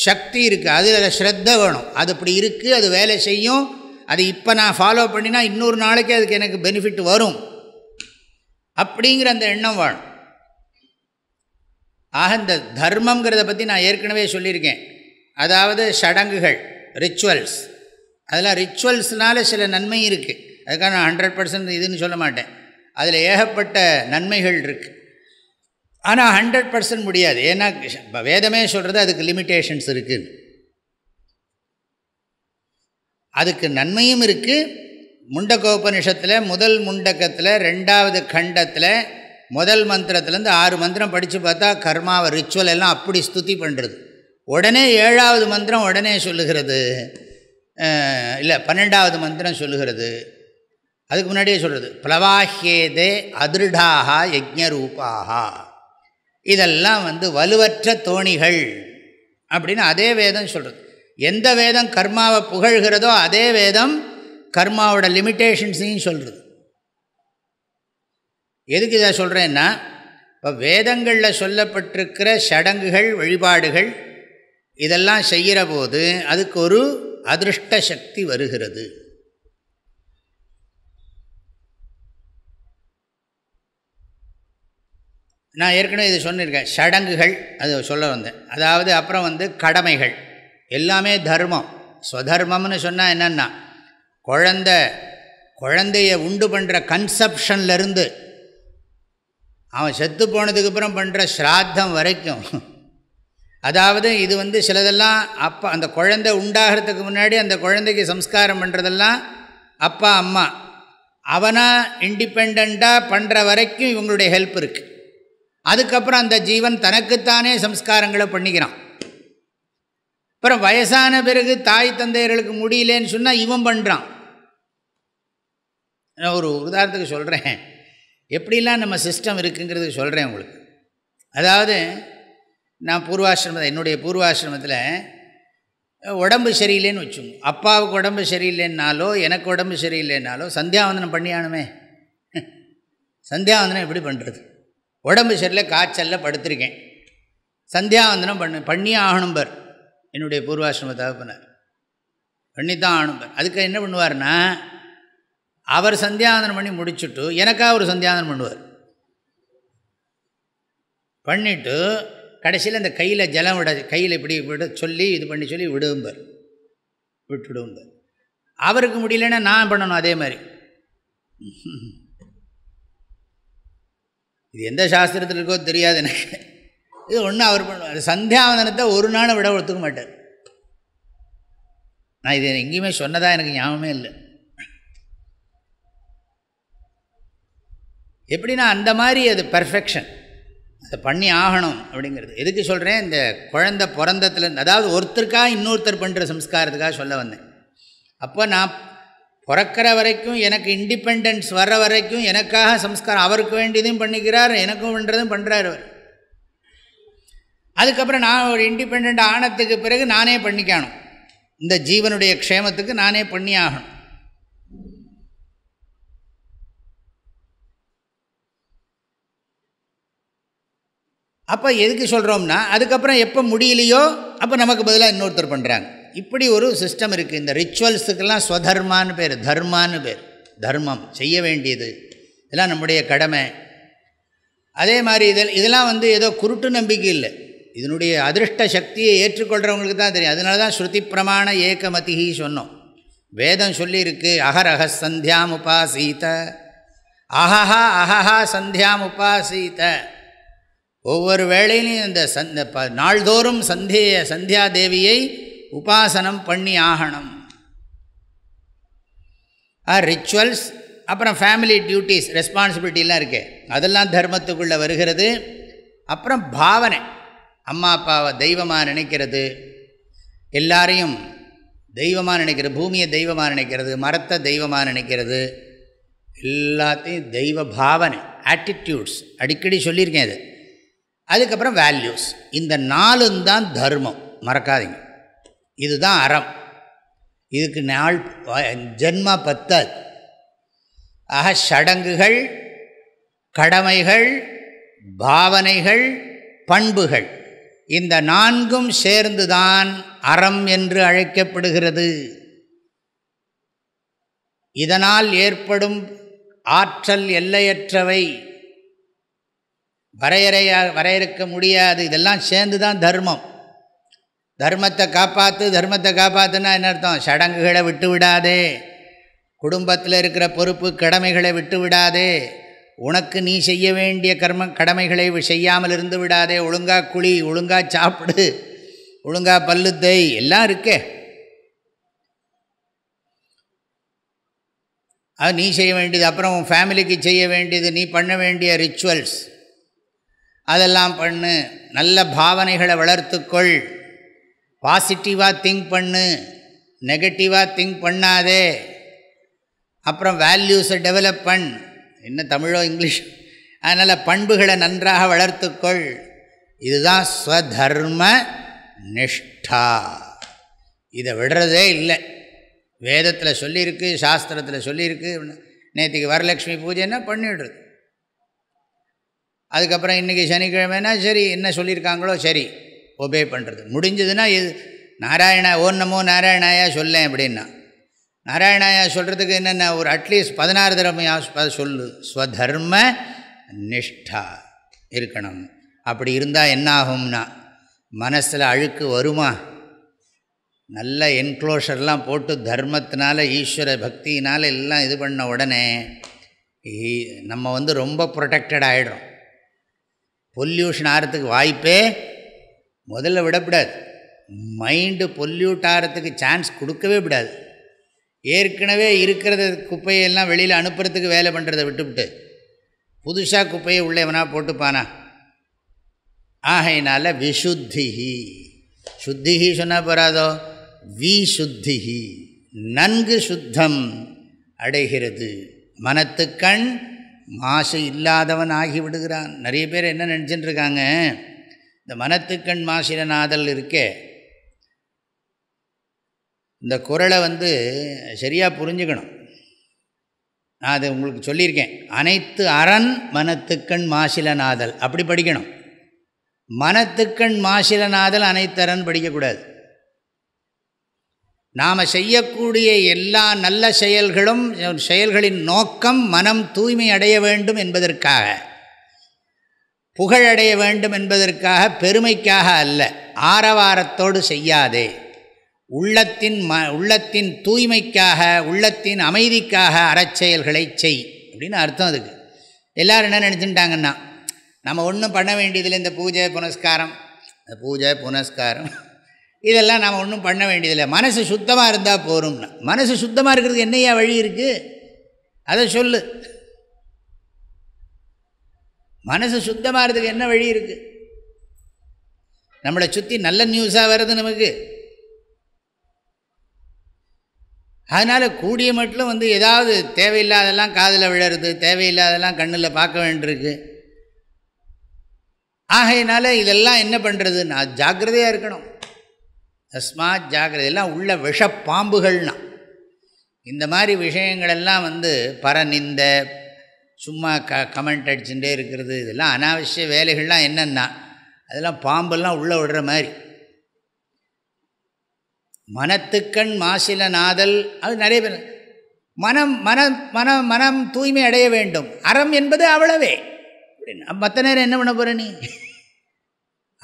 சக்தி இருக்குது அது அதை ஸ்ரத்த வேணும் அது அப்படி இருக்குது அது வேலை செய்யும் அது இப்போ நான் ஃபாலோ பண்ணினா இன்னொரு நாளைக்கு அதுக்கு எனக்கு பெனிஃபிட் வரும் அப்படிங்கிற அந்த எண்ணம் வேணும் ஆக இந்த தர்மங்கிறத பற்றி நான் ஏற்கனவே சொல்லியிருக்கேன் அதாவது சடங்குகள் ரிச்சுவல்ஸ் அதெல்லாம் ரிச்சுவல்ஸ்னால சில நன்மை இருக்குது அதுக்காக நான் ஹண்ட்ரட் பர்சன்ட் இதுன்னு சொல்ல மாட்டேன் அதில் ஏகப்பட்ட நன்மைகள் இருக்குது ஆனால் ஹண்ட்ரட் பர்சன்ட் முடியாது ஏன்னா வேதமே சொல்கிறது அதுக்கு லிமிட்டேஷன்ஸ் இருக்குது அதுக்கு நன்மையும் இருக்குது முண்டகோபனிஷத்தில் முதல் முண்டக்கத்தில் ரெண்டாவது கண்டத்தில் முதல் மந்திரத்துலேருந்து ஆறு மந்திரம் படித்து பார்த்தா கர்மாவை ரிச்சுவல் எல்லாம் அப்படி ஸ்துதி பண்ணுறது உடனே ஏழாவது மந்திரம் உடனே சொல்லுகிறது இல்லை பன்னெண்டாவது மந்திரம் சொல்லுகிறது அதுக்கு முன்னாடியே சொல்கிறது ப்ளவாஹேதே அதிருடாக யஜ்ஞரூபாக இதெல்லாம் வந்து வலுவற்ற தோணிகள் அப்படின்னு அதே வேதம் சொல்கிறது எந்த வேதம் கர்மாவை புகழ்கிறதோ அதே வேதம் கர்மாவோட லிமிட்டேஷன்ஸையும் சொல்கிறது எதுக்கு இதை சொல்கிறேன்னா இப்போ வேதங்களில் சொல்லப்பட்டிருக்கிற சடங்குகள் வழிபாடுகள் இதெல்லாம் செய்கிற போது அதுக்கு ஒரு அதிருஷ்ட சக்தி வருகிறது நான் ஏற்கனவே இது சொன்னிருக்கேன் சடங்குகள் அது சொல்ல வந்தேன் அதாவது அப்புறம் வந்து கடமைகள் எல்லாமே தர்மம் ஸ்வதர்மம்னு சொன்னால் என்னென்னா குழந்த குழந்தைய உண்டு பண்ணுற கன்செப்ஷன்லேருந்து அவன் செத்து போனதுக்கப்புறம் பண்ணுற ஸ்ராத்தம் வரைக்கும் அதாவது இது வந்து சிலதெல்லாம் அப்பா அந்த குழந்தை உண்டாகிறதுக்கு முன்னாடி அந்த குழந்தைக்கு சம்ஸ்காரம் பண்ணுறதெல்லாம் அப்பா அம்மா அவனாக இண்டிபெண்ட்டாக பண்ணுற வரைக்கும் இவங்களுடைய ஹெல்ப் இருக்குது அதுக்கப்புறம் அந்த ஜீவன் தனக்குத்தானே சம்ஸ்காரங்களை பண்ணிக்கிறான் அப்புறம் வயசான பிறகு தாய் தந்தையர்களுக்கு முடியலேன்னு சொன்னால் இவன் பண்ணுறான் ஒரு உதாரணத்துக்கு சொல்கிறேன் எப்படிலாம் நம்ம சிஸ்டம் இருக்குங்கிறது சொல்கிறேன் உங்களுக்கு அதாவது நான் பூர்வாசிரமத்தை என்னுடைய பூர்வாசிரமத்தில் உடம்பு சரியில்லைன்னு வச்சுங்க அப்பாவுக்கு உடம்பு சரியில்லைன்னாலோ எனக்கு உடம்பு சரியில்லைன்னாலோ சந்தியாவந்தனம் பண்ணியானுமே சந்தியாவந்தனம் எப்படி பண்ணுறது உடம்பு சரியில்லை காய்ச்சலில் படுத்திருக்கேன் சந்தியாவந்தனம் பண்ணு பண்ணியே ஆகணும்பர் என்னுடைய பூர்வாசிரம பண்ணார் பண்ணி தான் ஆகணும்பர் அதுக்கு என்ன பண்ணுவார்னா அவர் சந்தியாதனம் பண்ணி முடிச்சுட்டு எனக்காக ஒரு சந்தியாதனம் பண்ணுவார் பண்ணிவிட்டு கடைசியில் அந்த கையில் ஜலம் விட கையில் இப்படி விட சொல்லி இது பண்ணி சொல்லி விடும்பர் விட்டுடும்பர் அவருக்கு முடியலன்னா நான் பண்ணணும் அதே மாதிரி இது எந்த சாஸ்திரத்தில் இருக்கோ தெரியாது எனக்கு இது ஒன்று அவர் பண்ணுவார் சந்தியாவந்தனத்தை ஒரு நாளை விட ஒத்துக்க மாட்டார் நான் இது எங்கேயுமே சொன்னதாக எனக்கு ஞாபகமே இல்லை எப்படின்னா அந்த மாதிரி அது பர்ஃபெக்ஷன் அதை பண்ணி ஆகணும் அப்படிங்கிறது எதுக்கு சொல்கிறேன் இந்த குழந்த பிறந்தத்தில் அதாவது ஒருத்தருக்காக இன்னொருத்தர் பண்ணுற சம்ஸ்காரத்துக்காக சொல்ல வந்தேன் அப்போ நான் பிறக்கிற வரைக்கும் எனக்கு இண்டிபெண்டன்ஸ் வர்ற வரைக்கும் எனக்காக சம்ஸ்காரம் அவருக்கு வேண்டியதையும் பண்ணிக்கிறார் எனக்கும் பண்ணுறதும் பண்ணுறார் அவர் அதுக்கப்புறம் நான் ஒரு இண்டிபெண்ட் ஆனத்துக்கு பிறகு நானே பண்ணிக்கணும் இந்த ஜீவனுடைய க்ஷேமத்துக்கு நானே பண்ணி ஆகணும் அப்போ எதுக்கு சொல்கிறோம்னா அதுக்கப்புறம் எப்போ முடியலையோ அப்போ நமக்கு பதிலாக இன்னொருத்தர் பண்ணுறாங்க இப்படி ஒரு சிஸ்டம் இருக்குது இந்த ரிச்சுவல்ஸுக்கெல்லாம் ஸ்வதர்மான்னு பேர் தர்மான்னு பேர் தர்மம் செய்ய வேண்டியது இதெல்லாம் நம்முடைய கடமை அதே மாதிரி இதில் இதெல்லாம் வந்து ஏதோ குருட்டு நம்பிக்கை இல்லை இதனுடைய அதிர்ஷ்ட சக்தியை ஏற்றுக்கொள்கிறவங்களுக்கு தான் தெரியும் அதனால தான் ஸ்ருதி பிரமாண ஏகமதிகி சொன்னோம் வேதம் சொல்லியிருக்கு அகரஹ சந்தியாமுபாசீத அஹஹா அஹஹா சந்தியாம் ஒவ்வொரு வேளையிலையும் இந்த சந்த ப நாள்தோறும் சந்திய சந்தியா தேவியை உபாசனம் பண்ணி ஆகணும் ரிச்சுவல்ஸ் அப்புறம் ஃபேமிலி டியூட்டிஸ் ரெஸ்பான்சிபிலிட்டிலாம் இருக்கு அதெல்லாம் தர்மத்துக்குள்ளே வருகிறது அப்புறம் பாவனை அம்மா அப்பாவை தெய்வமாக நினைக்கிறது எல்லாரையும் தெய்வமாக நினைக்கிறது பூமியை தெய்வமாக நினைக்கிறது மரத்தை தெய்வமாக நினைக்கிறது எல்லாத்தையும் தெய்வ பாவனை ஆட்டிடியூட்ஸ் அடிக்கடி சொல்லியிருக்கேன் அது அதுக்கப்புறம் வேல்யூஸ் இந்த நாலும் தான் தர்மம் மறக்காதீங்க இதுதான் அறம் இதுக்கு நாள் ஜென்மா பத்தாது ஆக சடங்குகள் கடமைகள் பாவனைகள் பண்புகள் இந்த நான்கும் சேர்ந்துதான் அறம் என்று அழைக்கப்படுகிறது இதனால் ஏற்படும் ஆற்றல் எல்லையற்றவை வரையறையா வரையறுக்க முடியாது இதெல்லாம் சேர்ந்து தான் தர்மம் தர்மத்தை காப்பாற்று தர்மத்தை காப்பாற்றுனா என்ன அர்த்தம் சடங்குகளை விட்டு விடாதே குடும்பத்தில் இருக்கிற பொறுப்பு கடமைகளை விட்டு விடாதே உனக்கு நீ செய்ய வேண்டிய கர்ம கடமைகளை செய்யாமல் இருந்து விடாதே ஒழுங்காக குழி ஒழுங்காக சாப்பிடு ஒழுங்காக பல்லு எல்லாம் இருக்கே அது நீ செய்ய வேண்டியது அப்புறம் உன் ஃபேமிலிக்கு செய்ய வேண்டியது நீ பண்ண வேண்டிய ரிச்சுவல்ஸ் அதெல்லாம் பண்ணு நல்ல பாவனைகளை வளர்த்துக்கொள் பாசிட்டிவாக திங்க் பண்ணு நெகட்டிவாக திங்க் பண்ணாதே அப்புறம் வேல்யூஸை டெவலப் பண் என்ன தமிழோ இங்கிலீஷ் அதனால் பண்புகளை நன்றாக வளர்த்துக்கொள் இதுதான் ஸ்வதர்ம நிஷ்டா இதை விடுறதே இல்லை வேதத்தில் சொல்லியிருக்கு சாஸ்திரத்தில் சொல்லியிருக்கு நேற்றுக்கு வரலட்சுமி பூஜைன்னா பண்ணிவிடுறது அதுக்கப்புறம் இன்றைக்கி சனிக்கிழமைனா சரி என்ன சொல்லியிருக்காங்களோ சரி ஒபே பண்ணுறது முடிஞ்சதுன்னா இது நாராயணா ஓன்னமோ நாராயணாயா சொல்லேன் அப்படின்னா நாராயணாயா சொல்கிறதுக்கு என்னென்ன ஒரு அட்லீஸ்ட் பதினாறு தடவை சொல்லு ஸ்வதர்ம நிஷ்டா இருக்கணும் அப்படி இருந்தால் என்ன ஆகும்னா மனசில் அழுக்கு வருமா நல்ல என்க்ளோஷர்லாம் போட்டு தர்மத்தினால ஈஸ்வர பக்தியினால் எல்லாம் இது பண்ண உடனே நம்ம வந்து ரொம்ப ப்ரொடெக்டட் ஆகிடும் பொல்யூஷன் ஆகிறதுக்கு வாய்ப்பே முதல்ல விடக்கூடாது மைண்டு பொல்யூட் ஆகிறதுக்கு சான்ஸ் கொடுக்கவே விடாது ஏற்கனவே இருக்கிறத குப்பையெல்லாம் வெளியில் அனுப்புறதுக்கு வேலை பண்ணுறதை விட்டுவிட்டு புதுசாக குப்பையை உள்ளே எவனா போட்டுப்பானா ஆகையினால விசுத்திஹி சுத்திஹி சொன்னால் போகாதோ வி சுத்திஹி நன்கு சுத்தம் அடைகிறது மனத்துக்கண் மாசு இல்லாதவன் ஆகி விடுகிறான் நிறைய பேர் என்ன நினச்சின்னு இருக்காங்க இந்த மனத்துக்கண் மாசின நாதல் இருக்கே இந்த குரலை வந்து சரியாக புரிஞ்சுக்கணும் நான் அதை உங்களுக்கு சொல்லியிருக்கேன் அனைத்து அரண் மனத்துக்கண் மாசிலநாதல் அப்படி படிக்கணும் மனத்துக்கண் மாசிலநாதல் அனைத்தரன் படிக்கக்கூடாது நாம் செய்யக்கூடிய எல்லா நல்ல செயல்களும் செயல்களின் நோக்கம் மனம் தூய்மை அடைய வேண்டும் என்பதற்காக புகழடைய வேண்டும் என்பதற்காக பெருமைக்காக அல்ல ஆரவாரத்தோடு செய்யாதே உள்ளத்தின் ம உள்ளத்தின் தூய்மைக்காக உள்ளத்தின் அமைதிக்காக அறச்செயல்களை செய் அப்படின்னு அர்த்தம் அதுக்கு எல்லோரும் என்ன நினச்சிட்டாங்கன்னா நம்ம ஒன்றும் பண்ண வேண்டியதில்லை இந்த பூஜை புனஸ்காரம் இந்த பூஜை புனஸ்காரம் இதெல்லாம் நாம் ஒன்றும் பண்ண வேண்டியதில்லை மனசு சுத்தமாக இருந்தால் போகிறோம்னா மனசு சுத்தமாக இருக்கிறதுக்கு என்னையா வழி இருக்குது அதை சொல்லு மனசு சுத்தமாக இருக்கிறதுக்கு என்ன வழி இருக்குது நம்மளை சுற்றி நல்ல நியூஸாக வருது நமக்கு அதனால் கூடிய மட்டும் வந்து ஏதாவது தேவையில்லாதெல்லாம் காதில் விழருது தேவையில்லாதெல்லாம் கண்ணில் பார்க்க வேண்டியிருக்கு ஆகையினால இதெல்லாம் என்ன பண்ணுறது நான் ஜாக்கிரதையாக இருக்கணும் தஸ்மாத் ஜாகிரதை எல்லாம் உள்ள விஷப்பாம்புகள்னா இந்த மாதிரி விஷயங்களெல்லாம் வந்து பரநிந்த சும்மா க கமெண்ட் அடிச்சுட்டே இருக்கிறது இதெல்லாம் அனாவசிய வேலைகள்லாம் என்னென்னா அதெல்லாம் பாம்பெல்லாம் உள்ளே விடுற மாதிரி மனத்துக்கண் மாசில நாதல் அது நிறைய பேர் மனம் மனம் மனம் மனம் தூய்மை அடைய வேண்டும் அறம் என்பது அவ்வளவே மற்ற நேரம் என்ன பண்ண போகிற நீ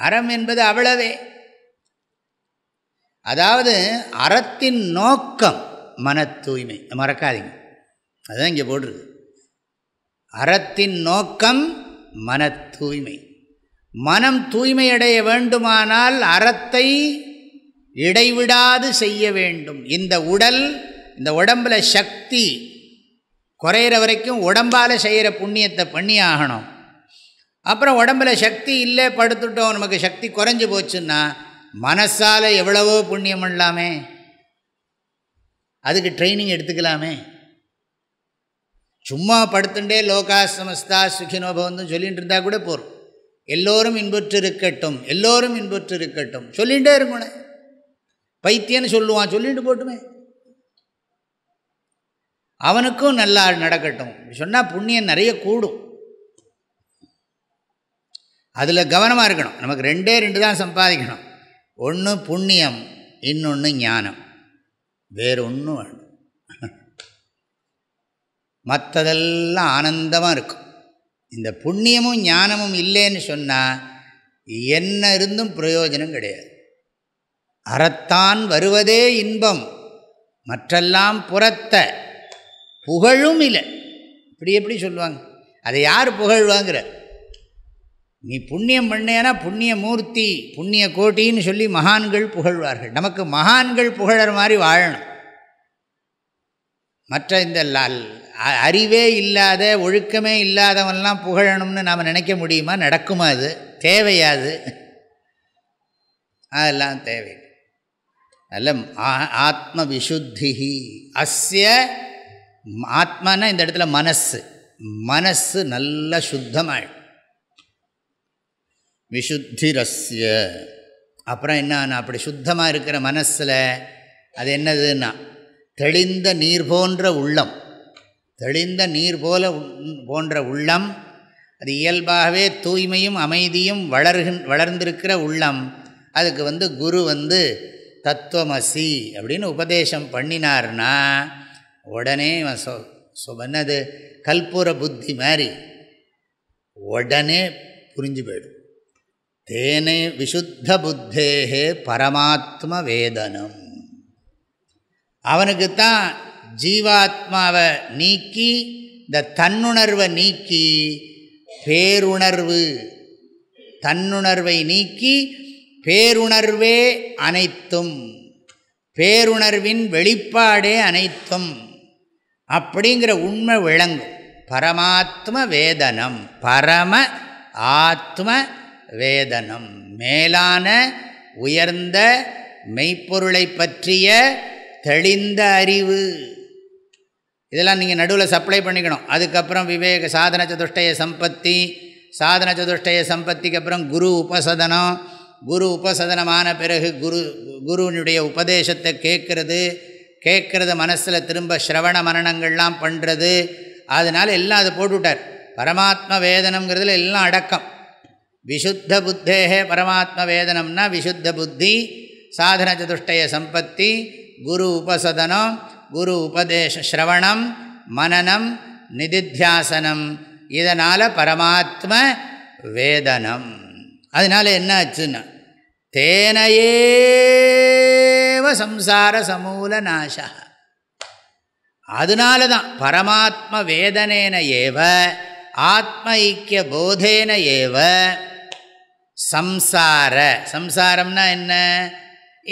அறம் என்பது அவ்வளவே அதாவது அறத்தின் நோக்கம் மன தூய்மை மறக்காதீங்க அதுதான் இங்கே போடுறது அறத்தின் நோக்கம் மன தூய்மை மனம் தூய்மையடைய வேண்டுமானால் அறத்தை இடைவிடாது செய்ய வேண்டும் இந்த உடல் இந்த உடம்பில் சக்தி குறையிற வரைக்கும் உடம்பால் செய்கிற புண்ணியத்தை பண்ணி ஆகணும் அப்புறம் உடம்பில் சக்தி இல்லை படுத்துட்டோம் நமக்கு சக்தி குறைஞ்சி போச்சுன்னா மனசால் எவ்வளவோ புண்ணியம் பண்ணலாமே அதுக்கு ட்ரைனிங் எடுத்துக்கலாமே சும்மா படுத்துட்டே லோகா சமஸ்தா சுகினோபவந்தும் சொல்லிகிட்டு இருந்தால் கூட போகிறோம் எல்லோரும் இன்புற்று இருக்கட்டும் எல்லோரும் இன்புற்று இருக்கட்டும் சொல்லிகிட்டே இருக்கணும் பைத்தியன்னு சொல்லுவான் சொல்லிட்டு போட்டுமே அவனுக்கும் நல்லா நடக்கட்டும் சொன்னால் புண்ணியம் நிறைய கூடும் அதில் கவனமாக இருக்கணும் நமக்கு ரெண்டே ரெண்டு தான் சம்பாதிக்கணும் ஒன்று புண்ணியம் இன்னொன்று ஞானம் வேறு ஒன்றும் வேணும் மற்றதெல்லாம் ஆனந்தமாக இருக்கும் இந்த புண்ணியமும் ஞானமும் இல்லைன்னு சொன்னால் என்ன இருந்தும் பிரயோஜனம் கிடையாது அறத்தான் வருவதே இன்பம் மற்றெல்லாம் புறத்த புகழும் இல்லை இப்படி எப்படி சொல்லுவாங்க அதை யார் புகழ்வாங்கிற நீ புண்ணியம் பண்ணேனா புண்ணிய மூர்த்தி புண்ணிய கோட்டின்னு சொல்லி மகான்கள் புகழ்வார்கள் நமக்கு மகான்கள் புகழற மாதிரி வாழணும் மற்ற இந்த அறிவே இல்லாத ஒழுக்கமே இல்லாதவன்லாம் புகழணும்னு நாம் நினைக்க முடியுமா நடக்குமா அது தேவையாது அதெல்லாம் தேவை அல்ல ஆத்ம விசுத்தி அஸ்ய ஆத்மான இந்த இடத்துல மனசு மனசு நல்லா சுத்தமாயிடும் விசுத்திரஸ்ய அப்புறம் என்ன அப்படி சுத்தமாக இருக்கிற மனசில் அது என்னதுன்னா தெளிந்த நீர் போன்ற உள்ளம் தெளிந்த நீர் போல போன்ற உள்ளம் அது இயல்பாகவே தூய்மையும் அமைதியும் வளர்கின் வளர்ந்திருக்கிற உள்ளம் அதுக்கு வந்து குரு வந்து தத்துவமசி அப்படின்னு உபதேசம் பண்ணினார்னா உடனே சொ சொன்னது கல்புர புத்தி மாதிரி உடனே புரிஞ்சு போயிடும் தேனே விஷுத்த புத்தேகே பரமாத்ம வேதனம் அவனுக்குத்தான் ஜீவாத்மாவை நீக்கி இந்த தன்னுணர்வை நீக்கி பேருணர்வு தன்னுணர்வை நீக்கி பேருணர்வே அனைத்தும் பேருணர்வின் வெளிப்பாடே அனைத்தும் அப்படிங்கிற உண்மை விளங்கும் பரமாத்ம வேதனம் பரம ஆத்ம வேதனம் மேலான உயர்ந்த மெய்ப்பொருளை பற்றிய தெளிந்த அறிவு இதெல்லாம் நீங்கள் நடுவில் சப்ளை பண்ணிக்கணும் அதுக்கப்புறம் விவேக சாதன சதுஷ்டய சம்பத்தி சாதன சதுஷ்டய சம்பத்திக்கு அப்புறம் குரு உபசதனம் குரு உபசதனமான பிறகு குரு குருவினுடைய உபதேசத்தை கேட்குறது கேட்குறது மனசில் திரும்ப ஸ்ரவண மரணங்கள்லாம் பண்ணுறது அதனால் எல்லாம் அதை போட்டுவிட்டார் பரமாத்ம வேதனங்கிறதுல எல்லாம் அடக்கம் விஷுத்த புத்தேகே பரமாத்ம வேதனம்னா விஷுத்த புத்தி சாதன சதுஷ்டய சம்பத்தி குரு உபசதனம் குரு உபதேச ஸ்ரவணம் மனநம் நிதித்தியாசனம் இதனால் பரமாத்ம வேதனம் அதனால் என்ன ஆச்சுன்னா தேனையேவ சம்சார சமூல நாச அதனால தான் பரமாத்ம வேதனேன ஏவ ஆத்ம ஐக்கிய போதேன ஏவ சம்சார சம்சாரம்னா என்ன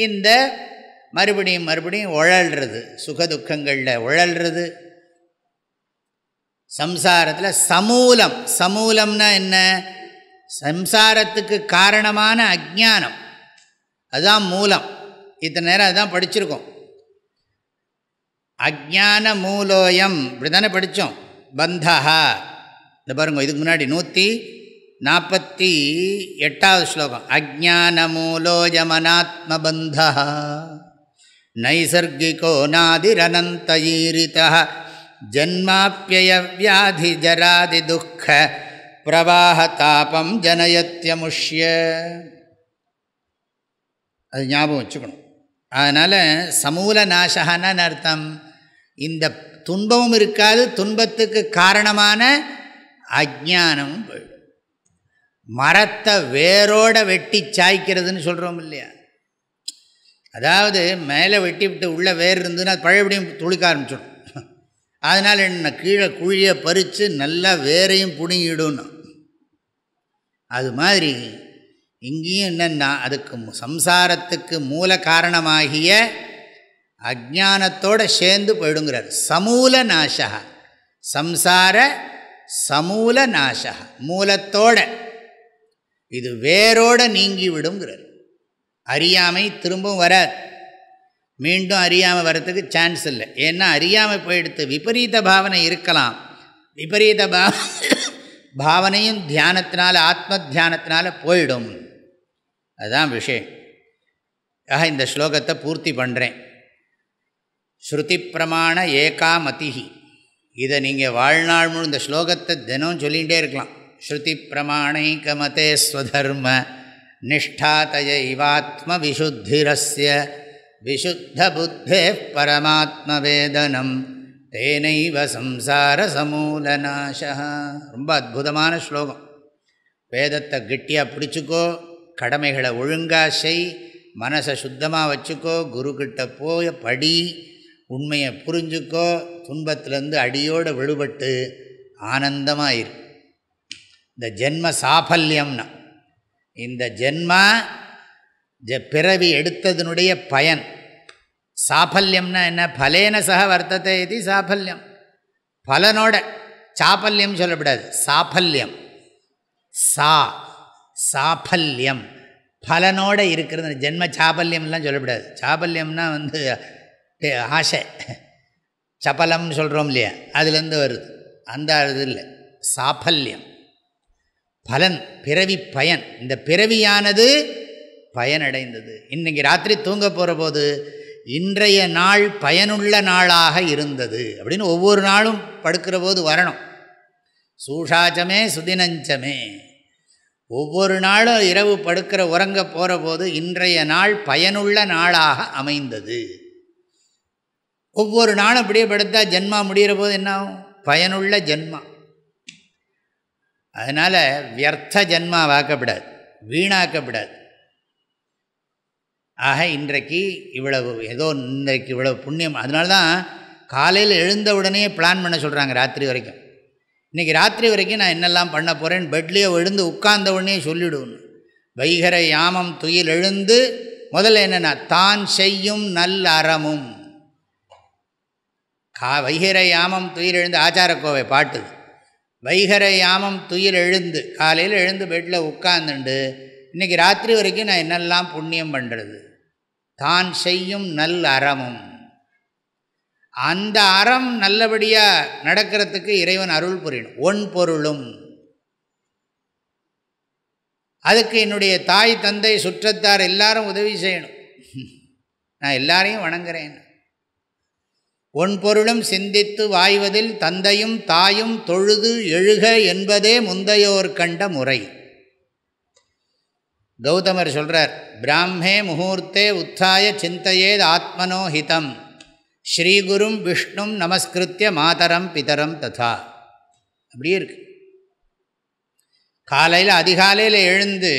இந்த மறுபடியும் மறுபடியும் உழல்றது சுகதுக்கங்களில் உழல்றது சம்சாரத்தில் சமூலம் சமூலம்னா என்ன சம்சாரத்துக்கு காரணமான அஜானம் அதுதான் மூலம் இத்தனை நேரம் அதுதான் படிச்சிருக்கோம் அஜான மூலோயம் இப்படி தானே படித்தோம் பந்தஹா இந்த பாருங்க இதுக்கு முன்னாடி நூற்றி நாற்பத்தி எட்டாவது ஸ்லோகம் அஜானமூலோயமனாத்மபந்த நைசர்கிகோ நாதிரனந்தயீரித தாபம் பிரவாகதாபம் ஜனயத்தியமுஷ்ய அது ஞாபகம் வச்சுக்கணும் அதனால் சமூல நாசகான அர்த்தம் இந்த துன்பமும் இருக்காது துன்பத்துக்கு காரணமான அஜானமும் போயிடும் மரத்தை வேரோட வெட்டி சாய்க்கிறதுன்னு சொல்கிறோம் இல்லையா அதாவது மேலே வெட்டி விட்டு உள்ளே வேர் இருந்ததுன்னா பழையபடியும் துளிக்க ஆரம்பிச்சிடும் அதனால் என்ன கீழே குழியை பறித்து நல்லா வேரையும் பிடுங்கிடணும் அது மாதிரி இங்கேயும் என்னென்னா அதுக்கு சம்சாரத்துக்கு மூல காரணமாகிய அஜானத்தோடு சேர்ந்து போயிடுங்கிறார் சமூல நாசகா சம்சார சமூல நாசகா மூலத்தோட இது வேரோட நீங்கி அறியாமை திரும்பவும் வராது மீண்டும் அறியாமல் வர்றதுக்கு சான்ஸ் இல்லை ஏன்னா அறியாமல் போயிடுத்து விபரீத பாவனை இருக்கலாம் விபரீத பாவ பாவனையும் தியானத்தினால் ஆத்ம தியானத்தினால் போயிடும் அதுதான் விஷயம் ஆக இந்த ஸ்லோகத்தை பூர்த்தி பண்ணுறேன் ஸ்ருதி பிரமாண ஏகாமதிகி இதை நீங்கள் வாழ்நாள் முழு இந்த ஸ்லோகத்தை தினம் சொல்லிகிட்டே இருக்கலாம் ஸ்ருதிப்பிரமாணைக்கமதே ஸ்வதர்ம நிஷ்டாத்தயைவாத்மவிசுத்திரஸ்ய விஷுத்தபுத்தே பரமாத்மவேதனம் தேனைவ சம்சார ரொம்ப அற்புதமான ஸ்லோகம் வேதத்தை கிட்டியாக பிடிச்சிக்கோ கடமைகளை ஒழுங்காக செய் மனசை சுத்தமாக வச்சுக்கோ குருக்கிட்ட போய படி உண்மையை புரிஞ்சுக்கோ துன்பத்திலேருந்து அடியோடு விழுபட்டு ஆனந்தமாக இருக்கும் இந்த ஜென்ம சாஃபல்யம்னா இந்த ஜென்ம ஜ பிறவி எடுத்ததுனுடைய பயன் சாஃபல்யம்னா என்ன பலேன சக வர்த்தத்தை இது சாஃபல்யம் பலனோட சாபல்யம் சொல்லப்படாது சாஃபல்யம் சா சாஃபல்யம் பலனோடு இருக்கிறது ஜென்ம சாபல்யம்லாம் சொல்லப்படாது சாபல்யம்னா வந்து ஆசை சபலம்னு சொல்கிறோம் இல்லையா அதுலேருந்து வருது அந்த இது இல்லை சாஃபல்யம் பலன் பிறவி பயன் இந்த பிறவியானது பயனடைந்தது இன்றைக்கி ராத்திரி தூங்க போகிற போது இன்றைய நாள் பயனுள்ள நாளாக இருந்தது அப்படின்னு ஒவ்வொரு நாளும் படுக்கிற போது வரணும் சூஷாச்சமே சுதினஞ்சமே ஒவ்வொரு நாளும் இரவு படுக்கிற உறங்க போகிற போது இன்றைய நாள் பயனுள்ள நாளாக அமைந்தது ஒவ்வொரு நாளும் அப்படியே படுத்தால் ஜென்மா முடிகிற போது என்ன ஆகும் பயனுள்ள ஜென்மா அதனால் வியர்த்த வாக்கப்படாது வீணாக்கப்படாது ஆக இன்றைக்கு இவ்வளவு ஏதோ இன்றைக்கு இவ்வளவு புண்ணியம் அதனால தான் காலையில் எழுந்த உடனே பிளான் பண்ண சொல்கிறாங்க ராத்திரி வரைக்கும் இன்றைக்கி ராத்திரி வரைக்கும் நான் என்னெல்லாம் பண்ண போகிறேன் பெட்லேயே எழுந்து உட்கார்ந்த உடனே சொல்லிவிடுவேன் வைகர யாமம் துயில் எழுந்து முதல்ல என்னென்னா தான் செய்யும் நல் அறமும் கா வைகர யாமம் துயில் எழுந்து ஆச்சார கோவை பாட்டுது வைகர யாமம் துயில் எழுந்து காலையில் எழுந்து பெட்டில் உட்கார்ந்துண்டு இன்றைக்கி ராத்திரி வரைக்கும் நான் என்னெல்லாம் புண்ணியம் பண்ணுறது தான் செய்யும் நல் அறமும் அந்த அறம் நல்லபடியாக நடக்கிறதுக்கு இறைவன் அருள் புரியணும் ஒன் பொருளும் அதுக்கு என்னுடைய தாய் தந்தை சுற்றத்தார் எல்லாரும் உதவி செய்யணும் நான் எல்லாரையும் வணங்குறேன் ஒன்பொருளும் சிந்தித்து வாய்வதில் தந்தையும் தாயும் தொழுது எழுக என்பதே முந்தையோர் கண்ட முறை கௌதமர் சொல்கிறார் பிராமே முகூர்த்தே உத்தாய ஆத்மனோ ஆத்மனோஹிதம் ஸ்ரீகுரும் விஷ்ணும் நமஸ்கிருத்திய மாதரம் பிதரம் ததா அப்படியே இருக்கு காலையில் அதிகாலையில் எழுந்து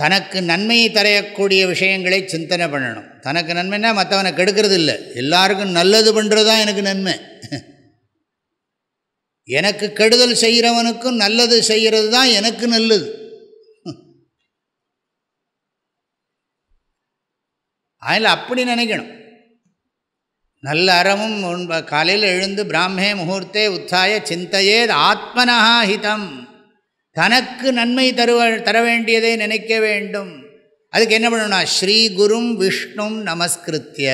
தனக்கு நன்மையை தரையக்கூடிய விஷயங்களை சிந்தனை பண்ணணும் தனக்கு நன்மைன்னா மற்றவனை கெடுக்கிறது இல்லை எல்லாருக்கும் நல்லது பண்ணுறது தான் எனக்கு நன்மை எனக்கு கெடுதல் செய்கிறவனுக்கும் நல்லது செய்கிறது தான் எனக்கு நல்லது அதில் அப்படி நினைக்கணும் நல்ல அறமும் காலையில் எழுந்து பிராமே முகூர்த்தே உத்தாய சிந்தையே ஆத்மனஹா ஹிதம் தனக்கு நன்மை தருவ தர வேண்டியதை நினைக்க வேண்டும் அதுக்கு என்ன பண்ணணும்னா ஸ்ரீ குரும் விஷ்ணும் நமஸ்கிருத்திய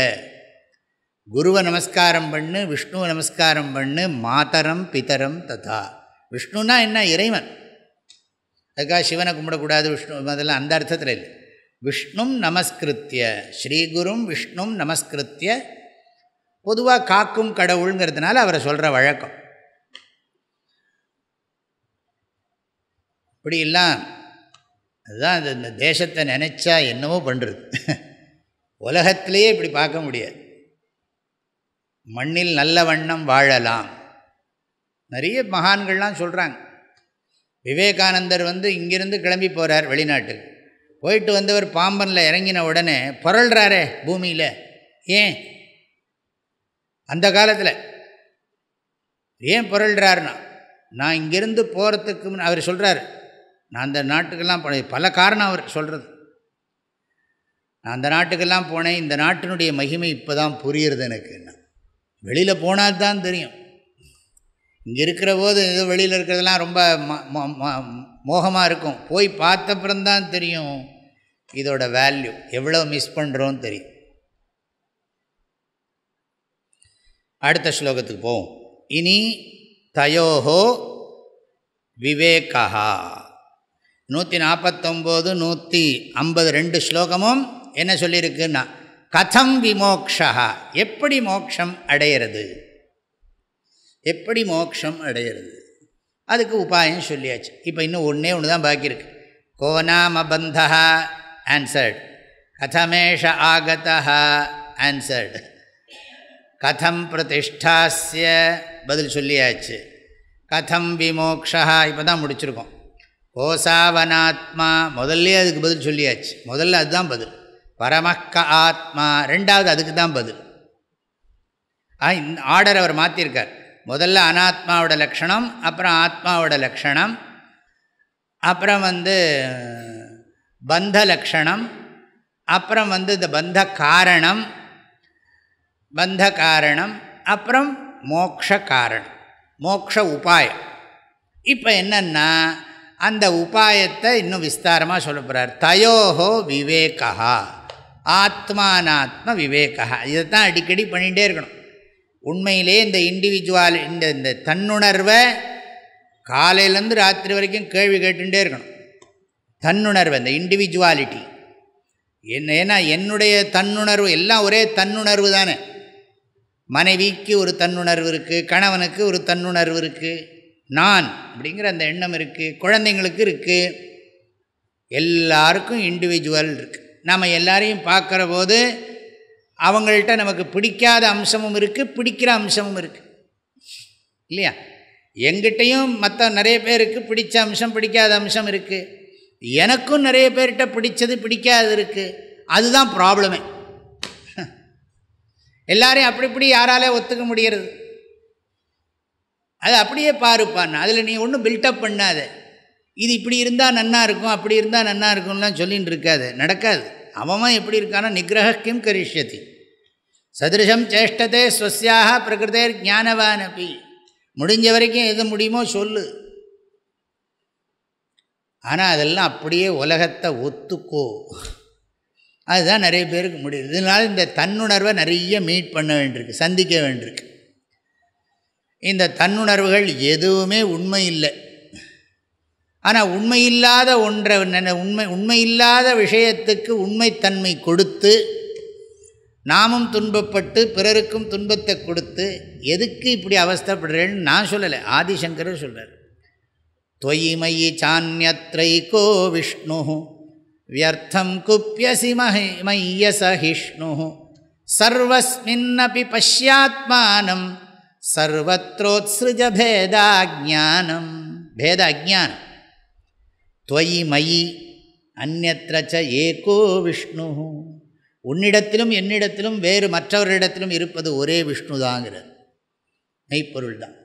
குருவை நமஸ்காரம் பண்ணு விஷ்ணுவை நமஸ்காரம் பண்ணு மாதரம் பிதரம் ததா விஷ்ணுனா என்ன இறைவன் அதுக்காக சிவனை கும்பிடக்கூடாது விஷ்ணு அதெல்லாம் அந்த அர்த்தத்தில் இல்லை விஷ்ணும் நமஸ்கிருத்திய ஸ்ரீகுரும் விஷ்ணும் நமஸ்கிருத்திய பொதுவாக காக்கும் கடவுளுங்கிறதுனால அவரை சொல்கிற வழக்கம் இப்படிலாம் அதுதான் இந்த தேசத்தை நினச்சா என்னவோ பண்ணுறது உலகத்திலேயே இப்படி பார்க்க முடியாது மண்ணில் நல்ல வண்ணம் வாழலாம் நிறைய மகான்கள்லாம் சொல்கிறாங்க விவேகானந்தர் வந்து இங்கிருந்து கிளம்பி போகிறார் வெளிநாட்டுக்கு போயிட்டு வந்தவர் பாம்பனில் இறங்கின உடனே புரள்றாரே பூமியில் ஏன் அந்த காலத்தில் ஏன் புரள்றாருன்னா நான் இங்கிருந்து போகிறதுக்கு அவர் சொல்கிறார் நான் அந்த நாட்டுக்கெல்லாம் போனேன் பல காரணம் அவர் சொல்கிறது நான் அந்த நாட்டுக்கெல்லாம் போனேன் இந்த நாட்டினுடைய மகிமை இப்போ தான் புரியுறது எனக்கு வெளியில் போனால் தான் தெரியும் இங்கே இருக்கிற போது ஏதோ வெளியில் இருக்கிறதெல்லாம் ரொம்ப மோகமாக இருக்கும் போய் பார்த்தப்புறம்தான் தெரியும் இதோட வேல்யூ எவ்வளோ மிஸ் பண்ணுறோன்னு தெரியும் அடுத்த ஸ்லோகத்துக்கு போவோம் இனி தயோஹோ விவேகா நூற்றி நாற்பத்தொம்போது நூற்றி ஐம்பது ரெண்டு ஸ்லோகமும் என்ன சொல்லியிருக்குன்னா கதம் விமோக்ஷா எப்படி மோக்ஷம் அடையிறது எப்படி மோக்ஷம் அடையிறது அதுக்கு உபாயம் சொல்லியாச்சு இப்போ இன்னும் ஒன்றே ஒன்று தான் பாக்கி இருக்கு ஆன்சர்ட் கதமேஷ ஆகதா ஆன்சர்டு கதம் பிரதிஷ்டாசிய பதில் சொல்லியாச்சு கதம் விமோக்ஷா இப்போ தான் முடிச்சிருக்கோம் ஓசாவனாத்மா முதல்லே அதுக்கு பதில் சொல்லியாச்சு முதல்ல அதுதான் பதில் பரமக்க ஆத்மா ரெண்டாவது அதுக்கு தான் பதில் இந்த ஆர்டர் அவர் மாற்றிருக்கார் முதல்ல அனாத்மாவோட லக்ஷணம் அப்புறம் ஆத்மாவோட லக்ஷணம் அப்புறம் வந்து பந்த லக்ஷணம் அப்புறம் வந்து இந்த பந்த காரணம் பந்த காரணம் அப்புறம் மோக்ஷ காரணம் மோக்ஷ உபாயம் இப்போ என்னென்னா அந்த உபாயத்தை இன்னும் விஸ்தாரமாக சொல்ல போகிறார் தயோஹோ விவேகா ஆத்மானாத்ம விவேகா இதை தான் அடிக்கடி பண்ணிகிட்டே இருக்கணும் உண்மையிலே இந்த இண்டிவிஜுவால் இந்த இந்த தன்னுணர்வை காலையிலேருந்து ராத்திரி வரைக்கும் கேள்வி கேட்டுகிட்டே இருக்கணும் தன்னுணர்வு இந்த இண்டிவிஜுவாலிட்டி என்ன ஏன்னா என்னுடைய தன்னுணர்வு எல்லாம் ஒரே தன்னுணர்வு தானே மனைவிக்கு ஒரு தன்னுணர்வு இருக்குது கணவனுக்கு ஒரு தன்னுணர்வு இருக்குது நான் அப்படிங்கிற அந்த எண்ணம் இருக்குது குழந்தைங்களுக்கு இருக்குது எல்லாருக்கும் இண்டிவிஜுவல் இருக்குது நம்ம எல்லாரையும் பார்க்குற போது அவங்கள்ட்ட நமக்கு பிடிக்காத அம்சமும் இருக்குது பிடிக்கிற அம்சமும் இருக்குது இல்லையா எங்கிட்டையும் மற்ற நிறைய பேருக்கு பிடிச்ச அம்சம் பிடிக்காத அம்சம் இருக்குது எனக்கும் நிறைய பேர்கிட்ட பிடிச்சது பிடிக்காது இருக்குது அதுதான் ப்ராப்ளமே எல்லாரையும் அப்படி இப்படி யாராலே ஒத்துக்க முடிகிறது அது அப்படியே பாருப்பான் அதில் நீ ஒன்றும் பில்டப் பண்ணாத இது இப்படி இருந்தால் நன்னா இருக்கும் அப்படி இருந்தால் நன்னா இருக்கும்லாம் சொல்லின்னு இருக்காது நடக்காது அவன் எப்படி இருக்கான்னா நிகிரக கிம் கரிஷ்யதி சதிருஷம் சேஷ்டதே ஸ்வசியாக பிரகிருதே ஜானவான் அப்பி முடிஞ்ச வரைக்கும் எது முடியுமோ சொல்லு ஆனால் அதெல்லாம் அப்படியே உலகத்தை ஒத்துக்கோ அதுதான் நிறைய பேருக்கு முடியுது இதனால் இந்த தன்னுணர்வை நிறைய மீட் பண்ண வேண்டியிருக்கு சந்திக்க வேண்டியிருக்கு இந்த தன்னுணர்வுகள் எதுவுமே உண்மை இல்லை ஆனால் உண்மையில்லாத ஒன்றை உண்மை உண்மையில்லாத விஷயத்துக்கு உண்மைத்தன்மை கொடுத்து நாமும் துன்பப்பட்டு பிறருக்கும் துன்பத்தை கொடுத்து எதுக்கு இப்படி அவஸ்தப்படுறேன்னு நான் சொல்லலை ஆதிசங்கர் சொல்கிறார் சான்யத்ரை கோ விஷ்ணு வியர்த்தம் குப்பியசி மஹி சஹிஷ்ணு சர்வஸ்மின் அப்பி பஷ்யாத்மானம் சர்வத்ரோத்ஸ்ருஜ பேதா பேத அஜானம் துவயி மயி அந்நற்ற ஏகோ விஷ்ணு உன்னிடத்திலும் என்னிடத்திலும் வேறு மற்றவர்களிடத்திலும் இருப்பது ஒரே விஷ்ணு தாங்கிறது மெய்ப்பொருள் தான்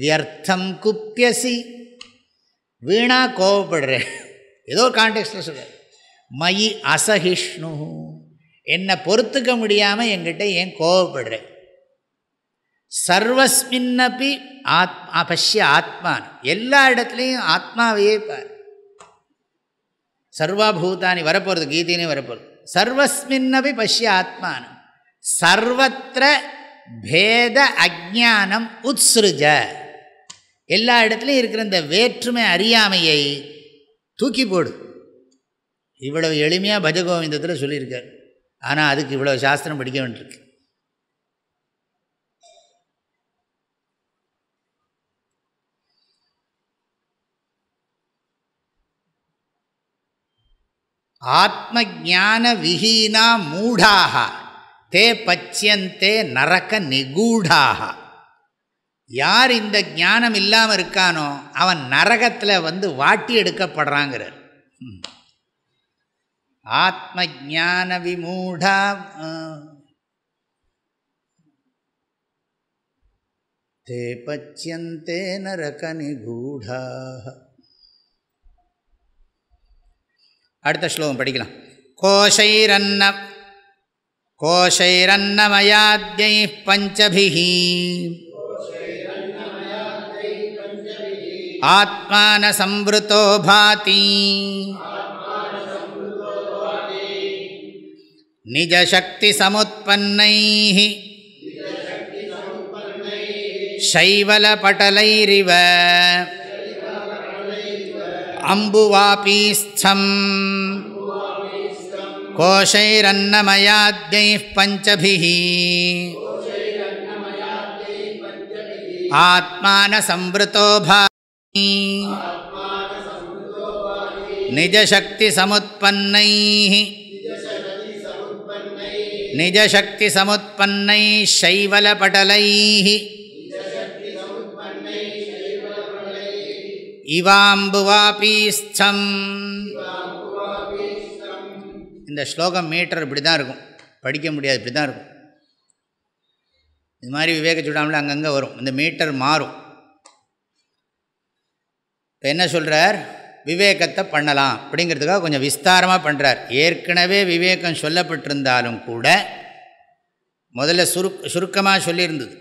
வியர்த்தம் குப்பியசி வீணா கோவப்படுறேன் ஏதோ ஒரு சொல்ற மயி அசஹிஷ்ணு என்னை பொறுத்துக்க முடியாமல் என்கிட்ட ஏன் கோவப்படுறேன் சர்வஸ்மின்னபி ஆத் பஷ்ய ஆத்மான் எல்லா இடத்துலையும் ஆத்மாவையே பார் சர்வபூதானி வரப்போகிறது கீதையினே வரப்போகிறது சர்வஸ்மின்னபி பஷ்ய ஆத்மானம் சர்வத்திர பேத அஜானம் உத்ஸ்ருஜ எல்லா இடத்துலையும் இருக்கிற இந்த வேற்றுமை அறியாமையை தூக்கி போடு இவ்வளவு எளிமையாக பஜகோவிந்தத்தில் சொல்லியிருக்கார் ஆனால் அதுக்கு இவ்வளோ சாஸ்திரம் படிக்க வேண்டியிருக்கு ஆத்ம ஜான விஹீனா மூடாக தே பச்சியந்தே நரக்க நிகூடாக யார் இந்த ஞானம் இல்லாமல் இருக்கானோ அவன் நரகத்தில் வந்து வாட்டி எடுக்கப்படுறாங்கிறார் ஆத்ம ஜான விமூடா தே பச்சியந்தே நரக நிகூடாக அடுத்த ஸ்லோகம் படிக்கலாம் கோஷைரன்ன கோஷைரன்னமயாத்யை பஞ்சபிஹி ஆத்மானசம்வத்தோ பாதி நிஜசக்தி निजशक्तिसमुत्पन्नैः शैवलपटलैरिव அம்புவாபீஸ்தம் கோஷைரன்னமயாத்யைः பஞ்சபிः ஆத்மானசம்வத்தோ பாதி நிஜசக்திசமுத்பன்னைः நிஜசக்திசமுத்பன்னைः சைவலபடலைः இவாம்புவாபீஸ்தம் இந்த ஸ்லோகம் மீட்டர் இப்படி தான் இருக்கும் படிக்க முடியாது இப்படி தான் இருக்கும் இது மாதிரி விவேக சுடாமல் அங்கங்கே வரும் இந்த மீட்டர் மாறும் இப்போ என்ன சொல்கிறார் விவேகத்தை பண்ணலாம் அப்படிங்கிறதுக்காக கொஞ்சம் விஸ்தாரமாக பண்ணுறார் ஏற்கனவே விவேகம் சொல்லப்பட்டிருந்தாலும் கூட முதல்ல சுரு சுருக்கமாக சொல்லியிருந்தது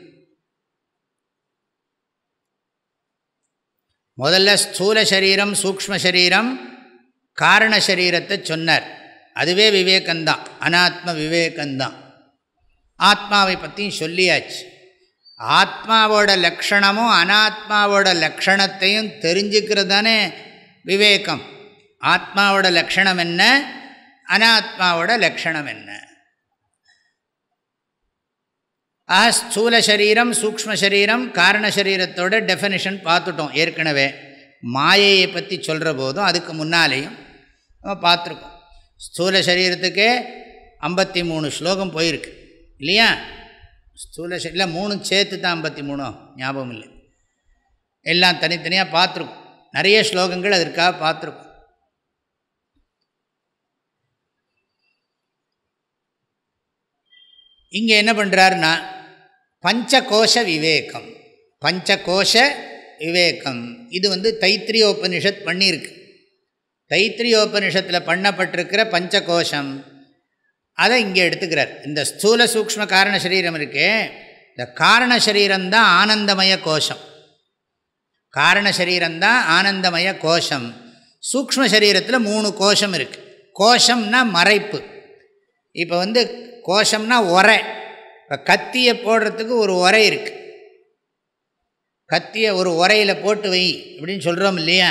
முதல்ல ஸ்தூல சரீரம் சூக்ம சரீரம் காரண சரீரத்தை சொன்னார் அதுவே விவேகந்தான் அனாத்ம விவேகந்தான் ஆத்மாவை பற்றியும் சொல்லியாச்சு ஆத்மாவோட லக்ஷணமும் அனாத்மாவோட லக்ஷணத்தையும் தெரிஞ்சுக்கிறது தானே விவேகம் ஆத்மாவோட லக்ஷணம் என்ன அனாத்மாவோட லக்ஷணம் என்ன ஆ ஸ்தூல சரீரம் சூக்ம சரீரம் காரண சரீரத்தோட டெஃபனிஷன் பார்த்துட்டோம் ஏற்கனவே மாயையை பற்றி சொல்கிற போதும் அதுக்கு முன்னாலேயும் நம்ம பார்த்துருக்கோம் ஸ்தூல சரீரத்துக்கே ஐம்பத்தி மூணு ஸ்லோகம் போயிருக்கு இல்லையா ஸ்தூல இல்லை மூணு சேர்த்து தான் ஐம்பத்தி மூணோ ஞாபகம் இல்லை எல்லாம் தனித்தனியாக பார்த்துருக்கோம் நிறைய ஸ்லோகங்கள் அதற்காக பார்த்துருக்கோம் இங்கே என்ன பண்ணுறாருன்னா பஞ்சகோஷ விவேகம் பஞ்சகோஷ விவேகம் இது வந்து தைத்திரியோபனிஷத் பண்ணியிருக்கு தைத்திரியோபனிஷத்தில் பண்ணப்பட்டிருக்கிற பஞ்சகோஷம் அதை இங்கே எடுத்துக்கிறார் இந்த ஸ்தூல சூக்ம காரண சரீரம் இருக்கே இந்த காரண சரீரம்தான் ஆனந்தமய கோஷம் காரண சரீரம்தான் ஆனந்தமய கோஷம் சூக்ம சரீரத்தில் மூணு கோஷம் இருக்குது கோஷம்னா மறைப்பு இப்போ வந்து கோஷம்னா உரை இப்போ கத்தியை போடுறதுக்கு ஒரு உரை இருக்குது கத்தியை ஒரு உரையில் போட்டு வை அப்படின்னு சொல்கிறோம் இல்லையா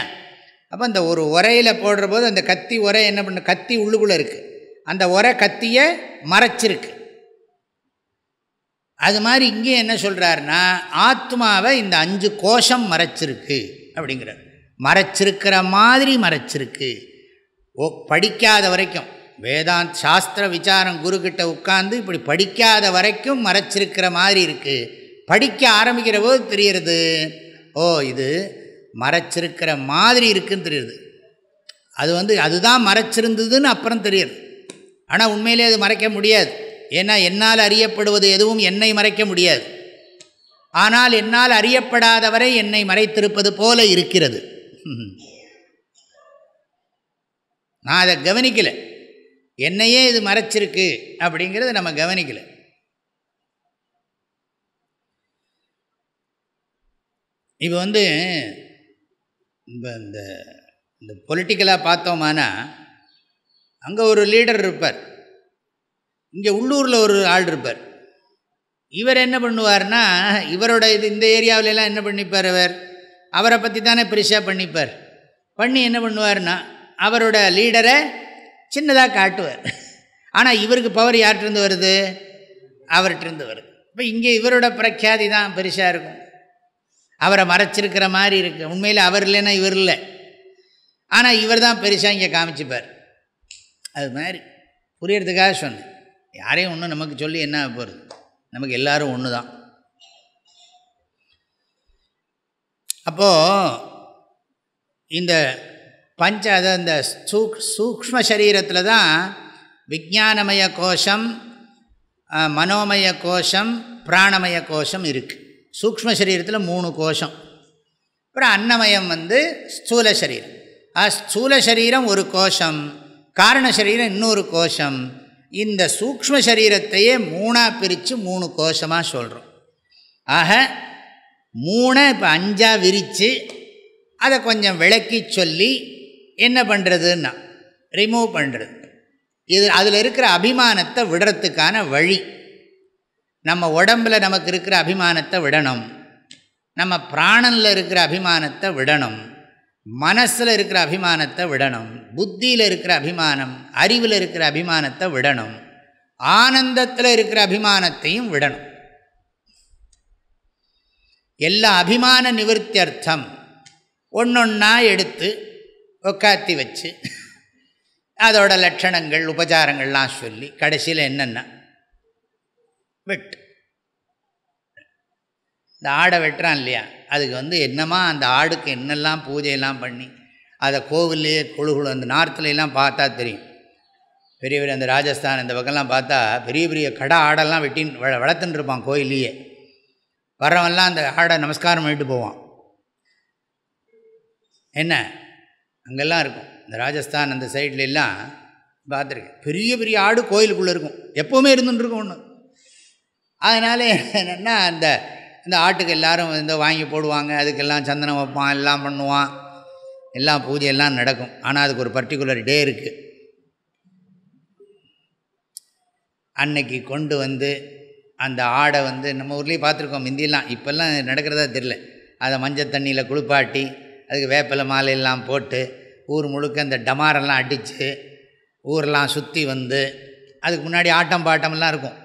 அப்போ அந்த ஒரு உரையில் போடுற போது அந்த கத்தி உரை என்ன பண்ண கத்தி உள்ளுக்குள்ளே இருக்குது அந்த உரை கத்தியை மறைச்சிருக்கு அது மாதிரி இங்கே என்ன சொல்கிறாருன்னா ஆத்மாவை இந்த அஞ்சு கோஷம் மறைச்சிருக்கு அப்படிங்கிறார் மறைச்சிருக்கிற மாதிரி மறைச்சிருக்கு ஓ படிக்காத வரைக்கும் வேதாந்த் சாஸ்திர விசாரம் குருக்கிட்ட உட்காந்து இப்படி படிக்காத வரைக்கும் மறைச்சிருக்கிற மாதிரி இருக்குது படிக்க ஆரம்பிக்கிற போது தெரிகிறது ஓ இது மறைச்சிருக்கிற மாதிரி இருக்குன்னு தெரியுது அது வந்து அதுதான் மறைச்சிருந்ததுன்னு அப்புறம் தெரியுது ஆனால் உண்மையிலே அது மறைக்க முடியாது ஏன்னா என்னால் அறியப்படுவது எதுவும் என்னை மறைக்க முடியாது ஆனால் என்னால் அறியப்படாதவரை என்னை மறைத்திருப்பது போல இருக்கிறது நான் அதை கவனிக்கலை என்னையே இது மறைச்சிருக்கு அப்படிங்கிறத நம்ம கவனிக்கலை இப்போ வந்து இப்போ இந்த இந்த பொலிட்டிக்கலாக பார்த்தோமானா அங்கே ஒரு லீடர் இருப்பார் இங்கே உள்ளூரில் ஒரு ஆள் இருப்பார் இவர் என்ன பண்ணுவார்னா இவரோட இது இந்த ஏரியாவிலலாம் என்ன பண்ணிப்பார் அவர் அவரை பற்றி தானே பெருசாக பண்ணிப்பார் பண்ணி என்ன பண்ணுவார்னா அவரோட லீடரை சின்னதாக காட்டுவார் ஆனால் இவருக்கு பவர் யார்கிட்டருந்து வருது அவர்கிட்டருந்து வருது இப்போ இங்கே இவரோட பிரக்கியாதி தான் பெருசாக இருக்கும் அவரை மறைச்சிருக்கிற மாதிரி இருக்குது உண்மையில் அவர் இல்லைன்னா இவர் இல்லை ஆனால் இவர் தான் பெருசாக இங்கே காமிச்சுப்பார் அது மாதிரி புரியறதுக்காக சொன்னேன் யாரையும் ஒன்று நமக்கு சொல்லி என்ன போகிறது நமக்கு எல்லோரும் ஒன்று தான் அப்போது இந்த பஞ்ச அது அந்த சூக் சூக்ம சரீரத்தில் தான் விஜானமய கோஷம் மனோமய கோஷம் பிராணமய கோஷம் இருக்குது சூக்ம சரீரத்தில் மூணு கோஷம் அப்புறம் அன்னமயம் வந்து ஸ்தூல சரீரம் ஆ ஸ்தூல சரீரம் ஒரு கோஷம் காரண சரீரம் இன்னொரு கோஷம் இந்த சூக்ம சரீரத்தையே மூணாக பிரித்து மூணு கோஷமாக சொல்கிறோம் ஆக மூணை இப்போ அஞ்சாக விரித்து அதை கொஞ்சம் விளக்கி சொல்லி என்ன பண்ணுறதுன்னா ரிமூவ் பண்ணுறது இது அதில் இருக்கிற அபிமானத்தை விடுறதுக்கான வழி நம்ம உடம்பில் நமக்கு இருக்கிற அபிமானத்தை விடணும் நம்ம பிராணனில் இருக்கிற அபிமானத்தை விடணும் மனசில் இருக்கிற அபிமானத்தை விடணும் புத்தியில் இருக்கிற அபிமானம் அறிவில் இருக்கிற அபிமானத்தை விடணும் ஆனந்தத்தில் இருக்கிற அபிமானத்தையும் விடணும் எல்லா அபிமான நிவர்த்தியர்த்தம் ஒன்றொன்னா எடுத்து உட்காத்தி வச்சு அதோட லட்சணங்கள் உபச்சாரங்கள்லாம் சொல்லி கடைசியில் என்னென்ன விட்டு இந்த ஆடை வெட்டுறான் இல்லையா அதுக்கு வந்து என்னமா அந்த ஆடுக்கு என்னெல்லாம் பூஜையெல்லாம் பண்ணி அதை கோவில்லையே கொழுகுழு அந்த நார்த்துலையெல்லாம் பார்த்தா தெரியும் பெரிய பெரிய அந்த ராஜஸ்தான் இந்த பக்கம்லாம் பார்த்தா பெரிய பெரிய கடை ஆடெல்லாம் வெட்டின் வளர்த்துன்னு இருப்பான் கோயிலையே வர்றவெல்லாம் அந்த ஆடை நமஸ்காரம் பண்ணிட்டு போவான் என்ன அங்கெல்லாம் இருக்கும் இந்த ராஜஸ்தான் அந்த சைட்லெல்லாம் பார்த்துருக்கேன் பெரிய பெரிய ஆடு கோயிலுக்குள்ளே இருக்கும் எப்போவுமே இருந்துட்டுருக்கும் ஒன்று அதனால் என்னென்னா அந்த இந்த ஆட்டுக்கு எல்லோரும் வந்து வாங்கி போடுவாங்க அதுக்கெல்லாம் சந்தனம் வைப்பான் எல்லாம் பண்ணுவான் எல்லாம் பூஜையெல்லாம் நடக்கும் ஆனால் அதுக்கு ஒரு பர்டிகுலர் டே இருக்குது அன்னைக்கு கொண்டு வந்து அந்த ஆடை வந்து நம்ம ஊர்லேயே பார்த்துருக்கோம் முந்தியெல்லாம் இப்போல்லாம் நடக்கிறதா தெரில அதை மஞ்சள் தண்ணியில் குளிப்பாட்டி அதுக்கு வேப்பிலை மாலையெல்லாம் போட்டு ஊர் முழுக்க இந்த டமாரெல்லாம் அடித்து ஊரெலாம் சுற்றி வந்து அதுக்கு முன்னாடி ஆட்டம் பாட்டமெல்லாம் இருக்கும்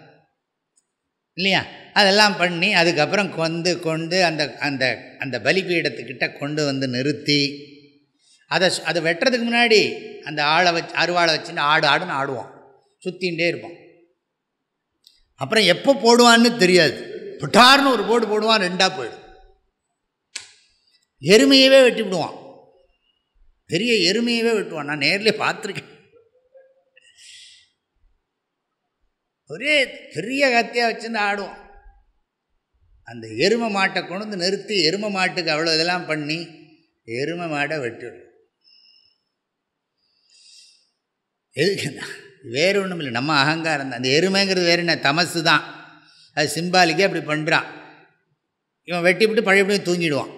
இல்லையா அதெல்லாம் பண்ணி அதுக்கப்புறம் கொண்டு கொண்டு அந்த அந்த அந்த பலிபீடத்துக்கிட்ட கொண்டு வந்து நிறுத்தி அதை அதை வெட்டுறதுக்கு முன்னாடி அந்த ஆளை வச்சு அருவாளை வச்சுன்னு ஆடு ஆடுன்னு ஆடுவோம் சுற்றின்ண்டே இருப்போம் அப்புறம் எப்போ போடுவான்னு தெரியாது புட்டார்னு ஒரு போடு போடுவான் ரெண்டாக போயிடும் எருமையவே வெட்டி விடுவான் பெரிய எருமையவே வெட்டுவான் நான் நேரில் பார்த்துருக்கேன் ஒரே பெரிய கத்தியாக வச்சுருந்து ஆடுவோம் அந்த எருமை மாட்டை கொண்டு வந்து நிறுத்தி எருமை மாட்டுக்கு அவ்வளோ இதெல்லாம் பண்ணி எருமை மாடை வெட்டிடும் எதுக்குன்னா வேறு ஒன்றும் இல்லை நம்ம அகங்காரம் தான் அந்த எருமைங்கிறது வேறு என்ன தமசு தான் அது சிம்பாலிக்கே அப்படி பண்ணுறான் இவன் வெட்டிவிட்டு பழையபடியும் தூங்கிடுவான்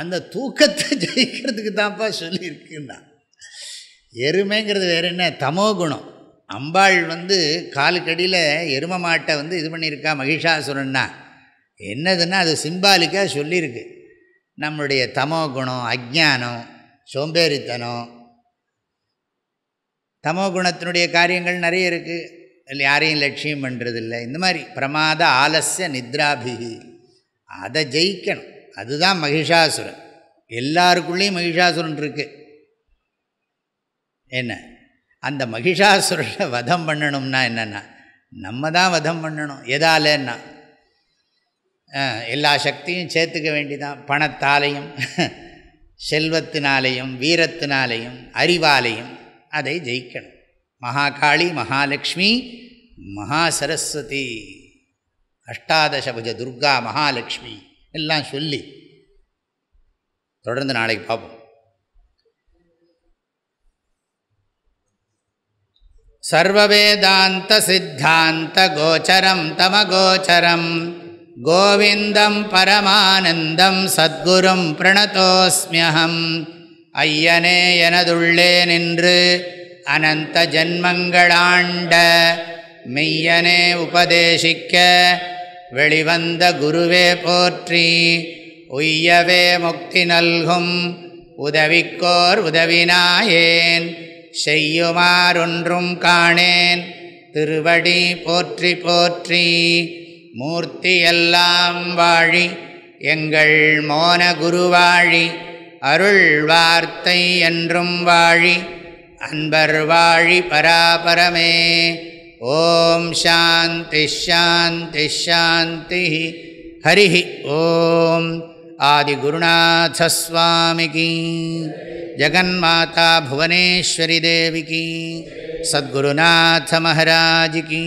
அந்த தூக்கத்தை ஜெயிக்கிறதுக்கு தான்ப்பா சொல்லியிருக்குன்னா எருமைங்கிறது வேறு என்ன தமோ குணம் அம்பாள் வந்து காலுக்கடியில் எரும மாட்டை வந்து இது பண்ணியிருக்கா மகிஷாசுரன்னா என்னதுன்னா அது சிம்பாலிக்காக சொல்லியிருக்கு நம்மளுடைய தமோ குணம் அஜானம் சோம்பேறித்தனம் தமோ குணத்தினுடைய காரியங்கள் நிறைய இருக்குது யாரையும் லட்சியம் பண்ணுறதில்லை இந்த மாதிரி பிரமாத ஆலசிய நித்ராபிகி அதை ஜெயிக்கணும் அதுதான் மகிஷாசுரன் எல்லாருக்குள்ளேயும் மகிஷாசுரன் இருக்கு என்ன அந்த மகிஷாசுரனை வதம் பண்ணணும்னா என்னென்னா நம்ம தான் வதம் பண்ணணும் எதாலன்னா எல்லா சக்தியும் சேர்த்துக்க வேண்டிதான் பணத்தாலையும் செல்வத்தினாலேயும் வீரத்தினாலேயும் அறிவாலையும் அதை ஜெயிக்கணும் மகாகாளி மகாலட்சுமி மகாசரஸ்வதி அஷ்டாதசபுஜ துர்கா மகாலட்சுமி எல்லாம் சொல்லி தொடர்ந்து நாளைக்கு பார்ப்போம் சர்வவேதாந்த சித்தாந்த கோச்சரம் தமகோச்சரம் கோவிந்தம் பரமானந்தம் சத்குரும் பிரணதோஸ்மியகம் ஐயனே எனதுள்ளே நின்று அனந்த ஜன்மங்களாண்ட மெய்யனே உபதேசிக்க வெளிவந்த குருவே போற்றி உய்யவே முக்தி நல்கும் உதவிக்கோர் உதவினாயேன் செய்யுமாறொன்றும் காணேன் திருவடி போற்றி போற்றி மூர்த்தி எல்லாம் வாழி எங்கள் மோன குருவாழி அருள் வார்த்தை என்றும் வாழி அன்பர் வாழி பராபரமே ॐ शान्तिश्शान्तिश्शान्तिः हरिः ॐ आदिगुरुनाथस्वामिकी जगन्माता भुवनेश्वरी देविकी सद्गुरुनाथमहाराजकी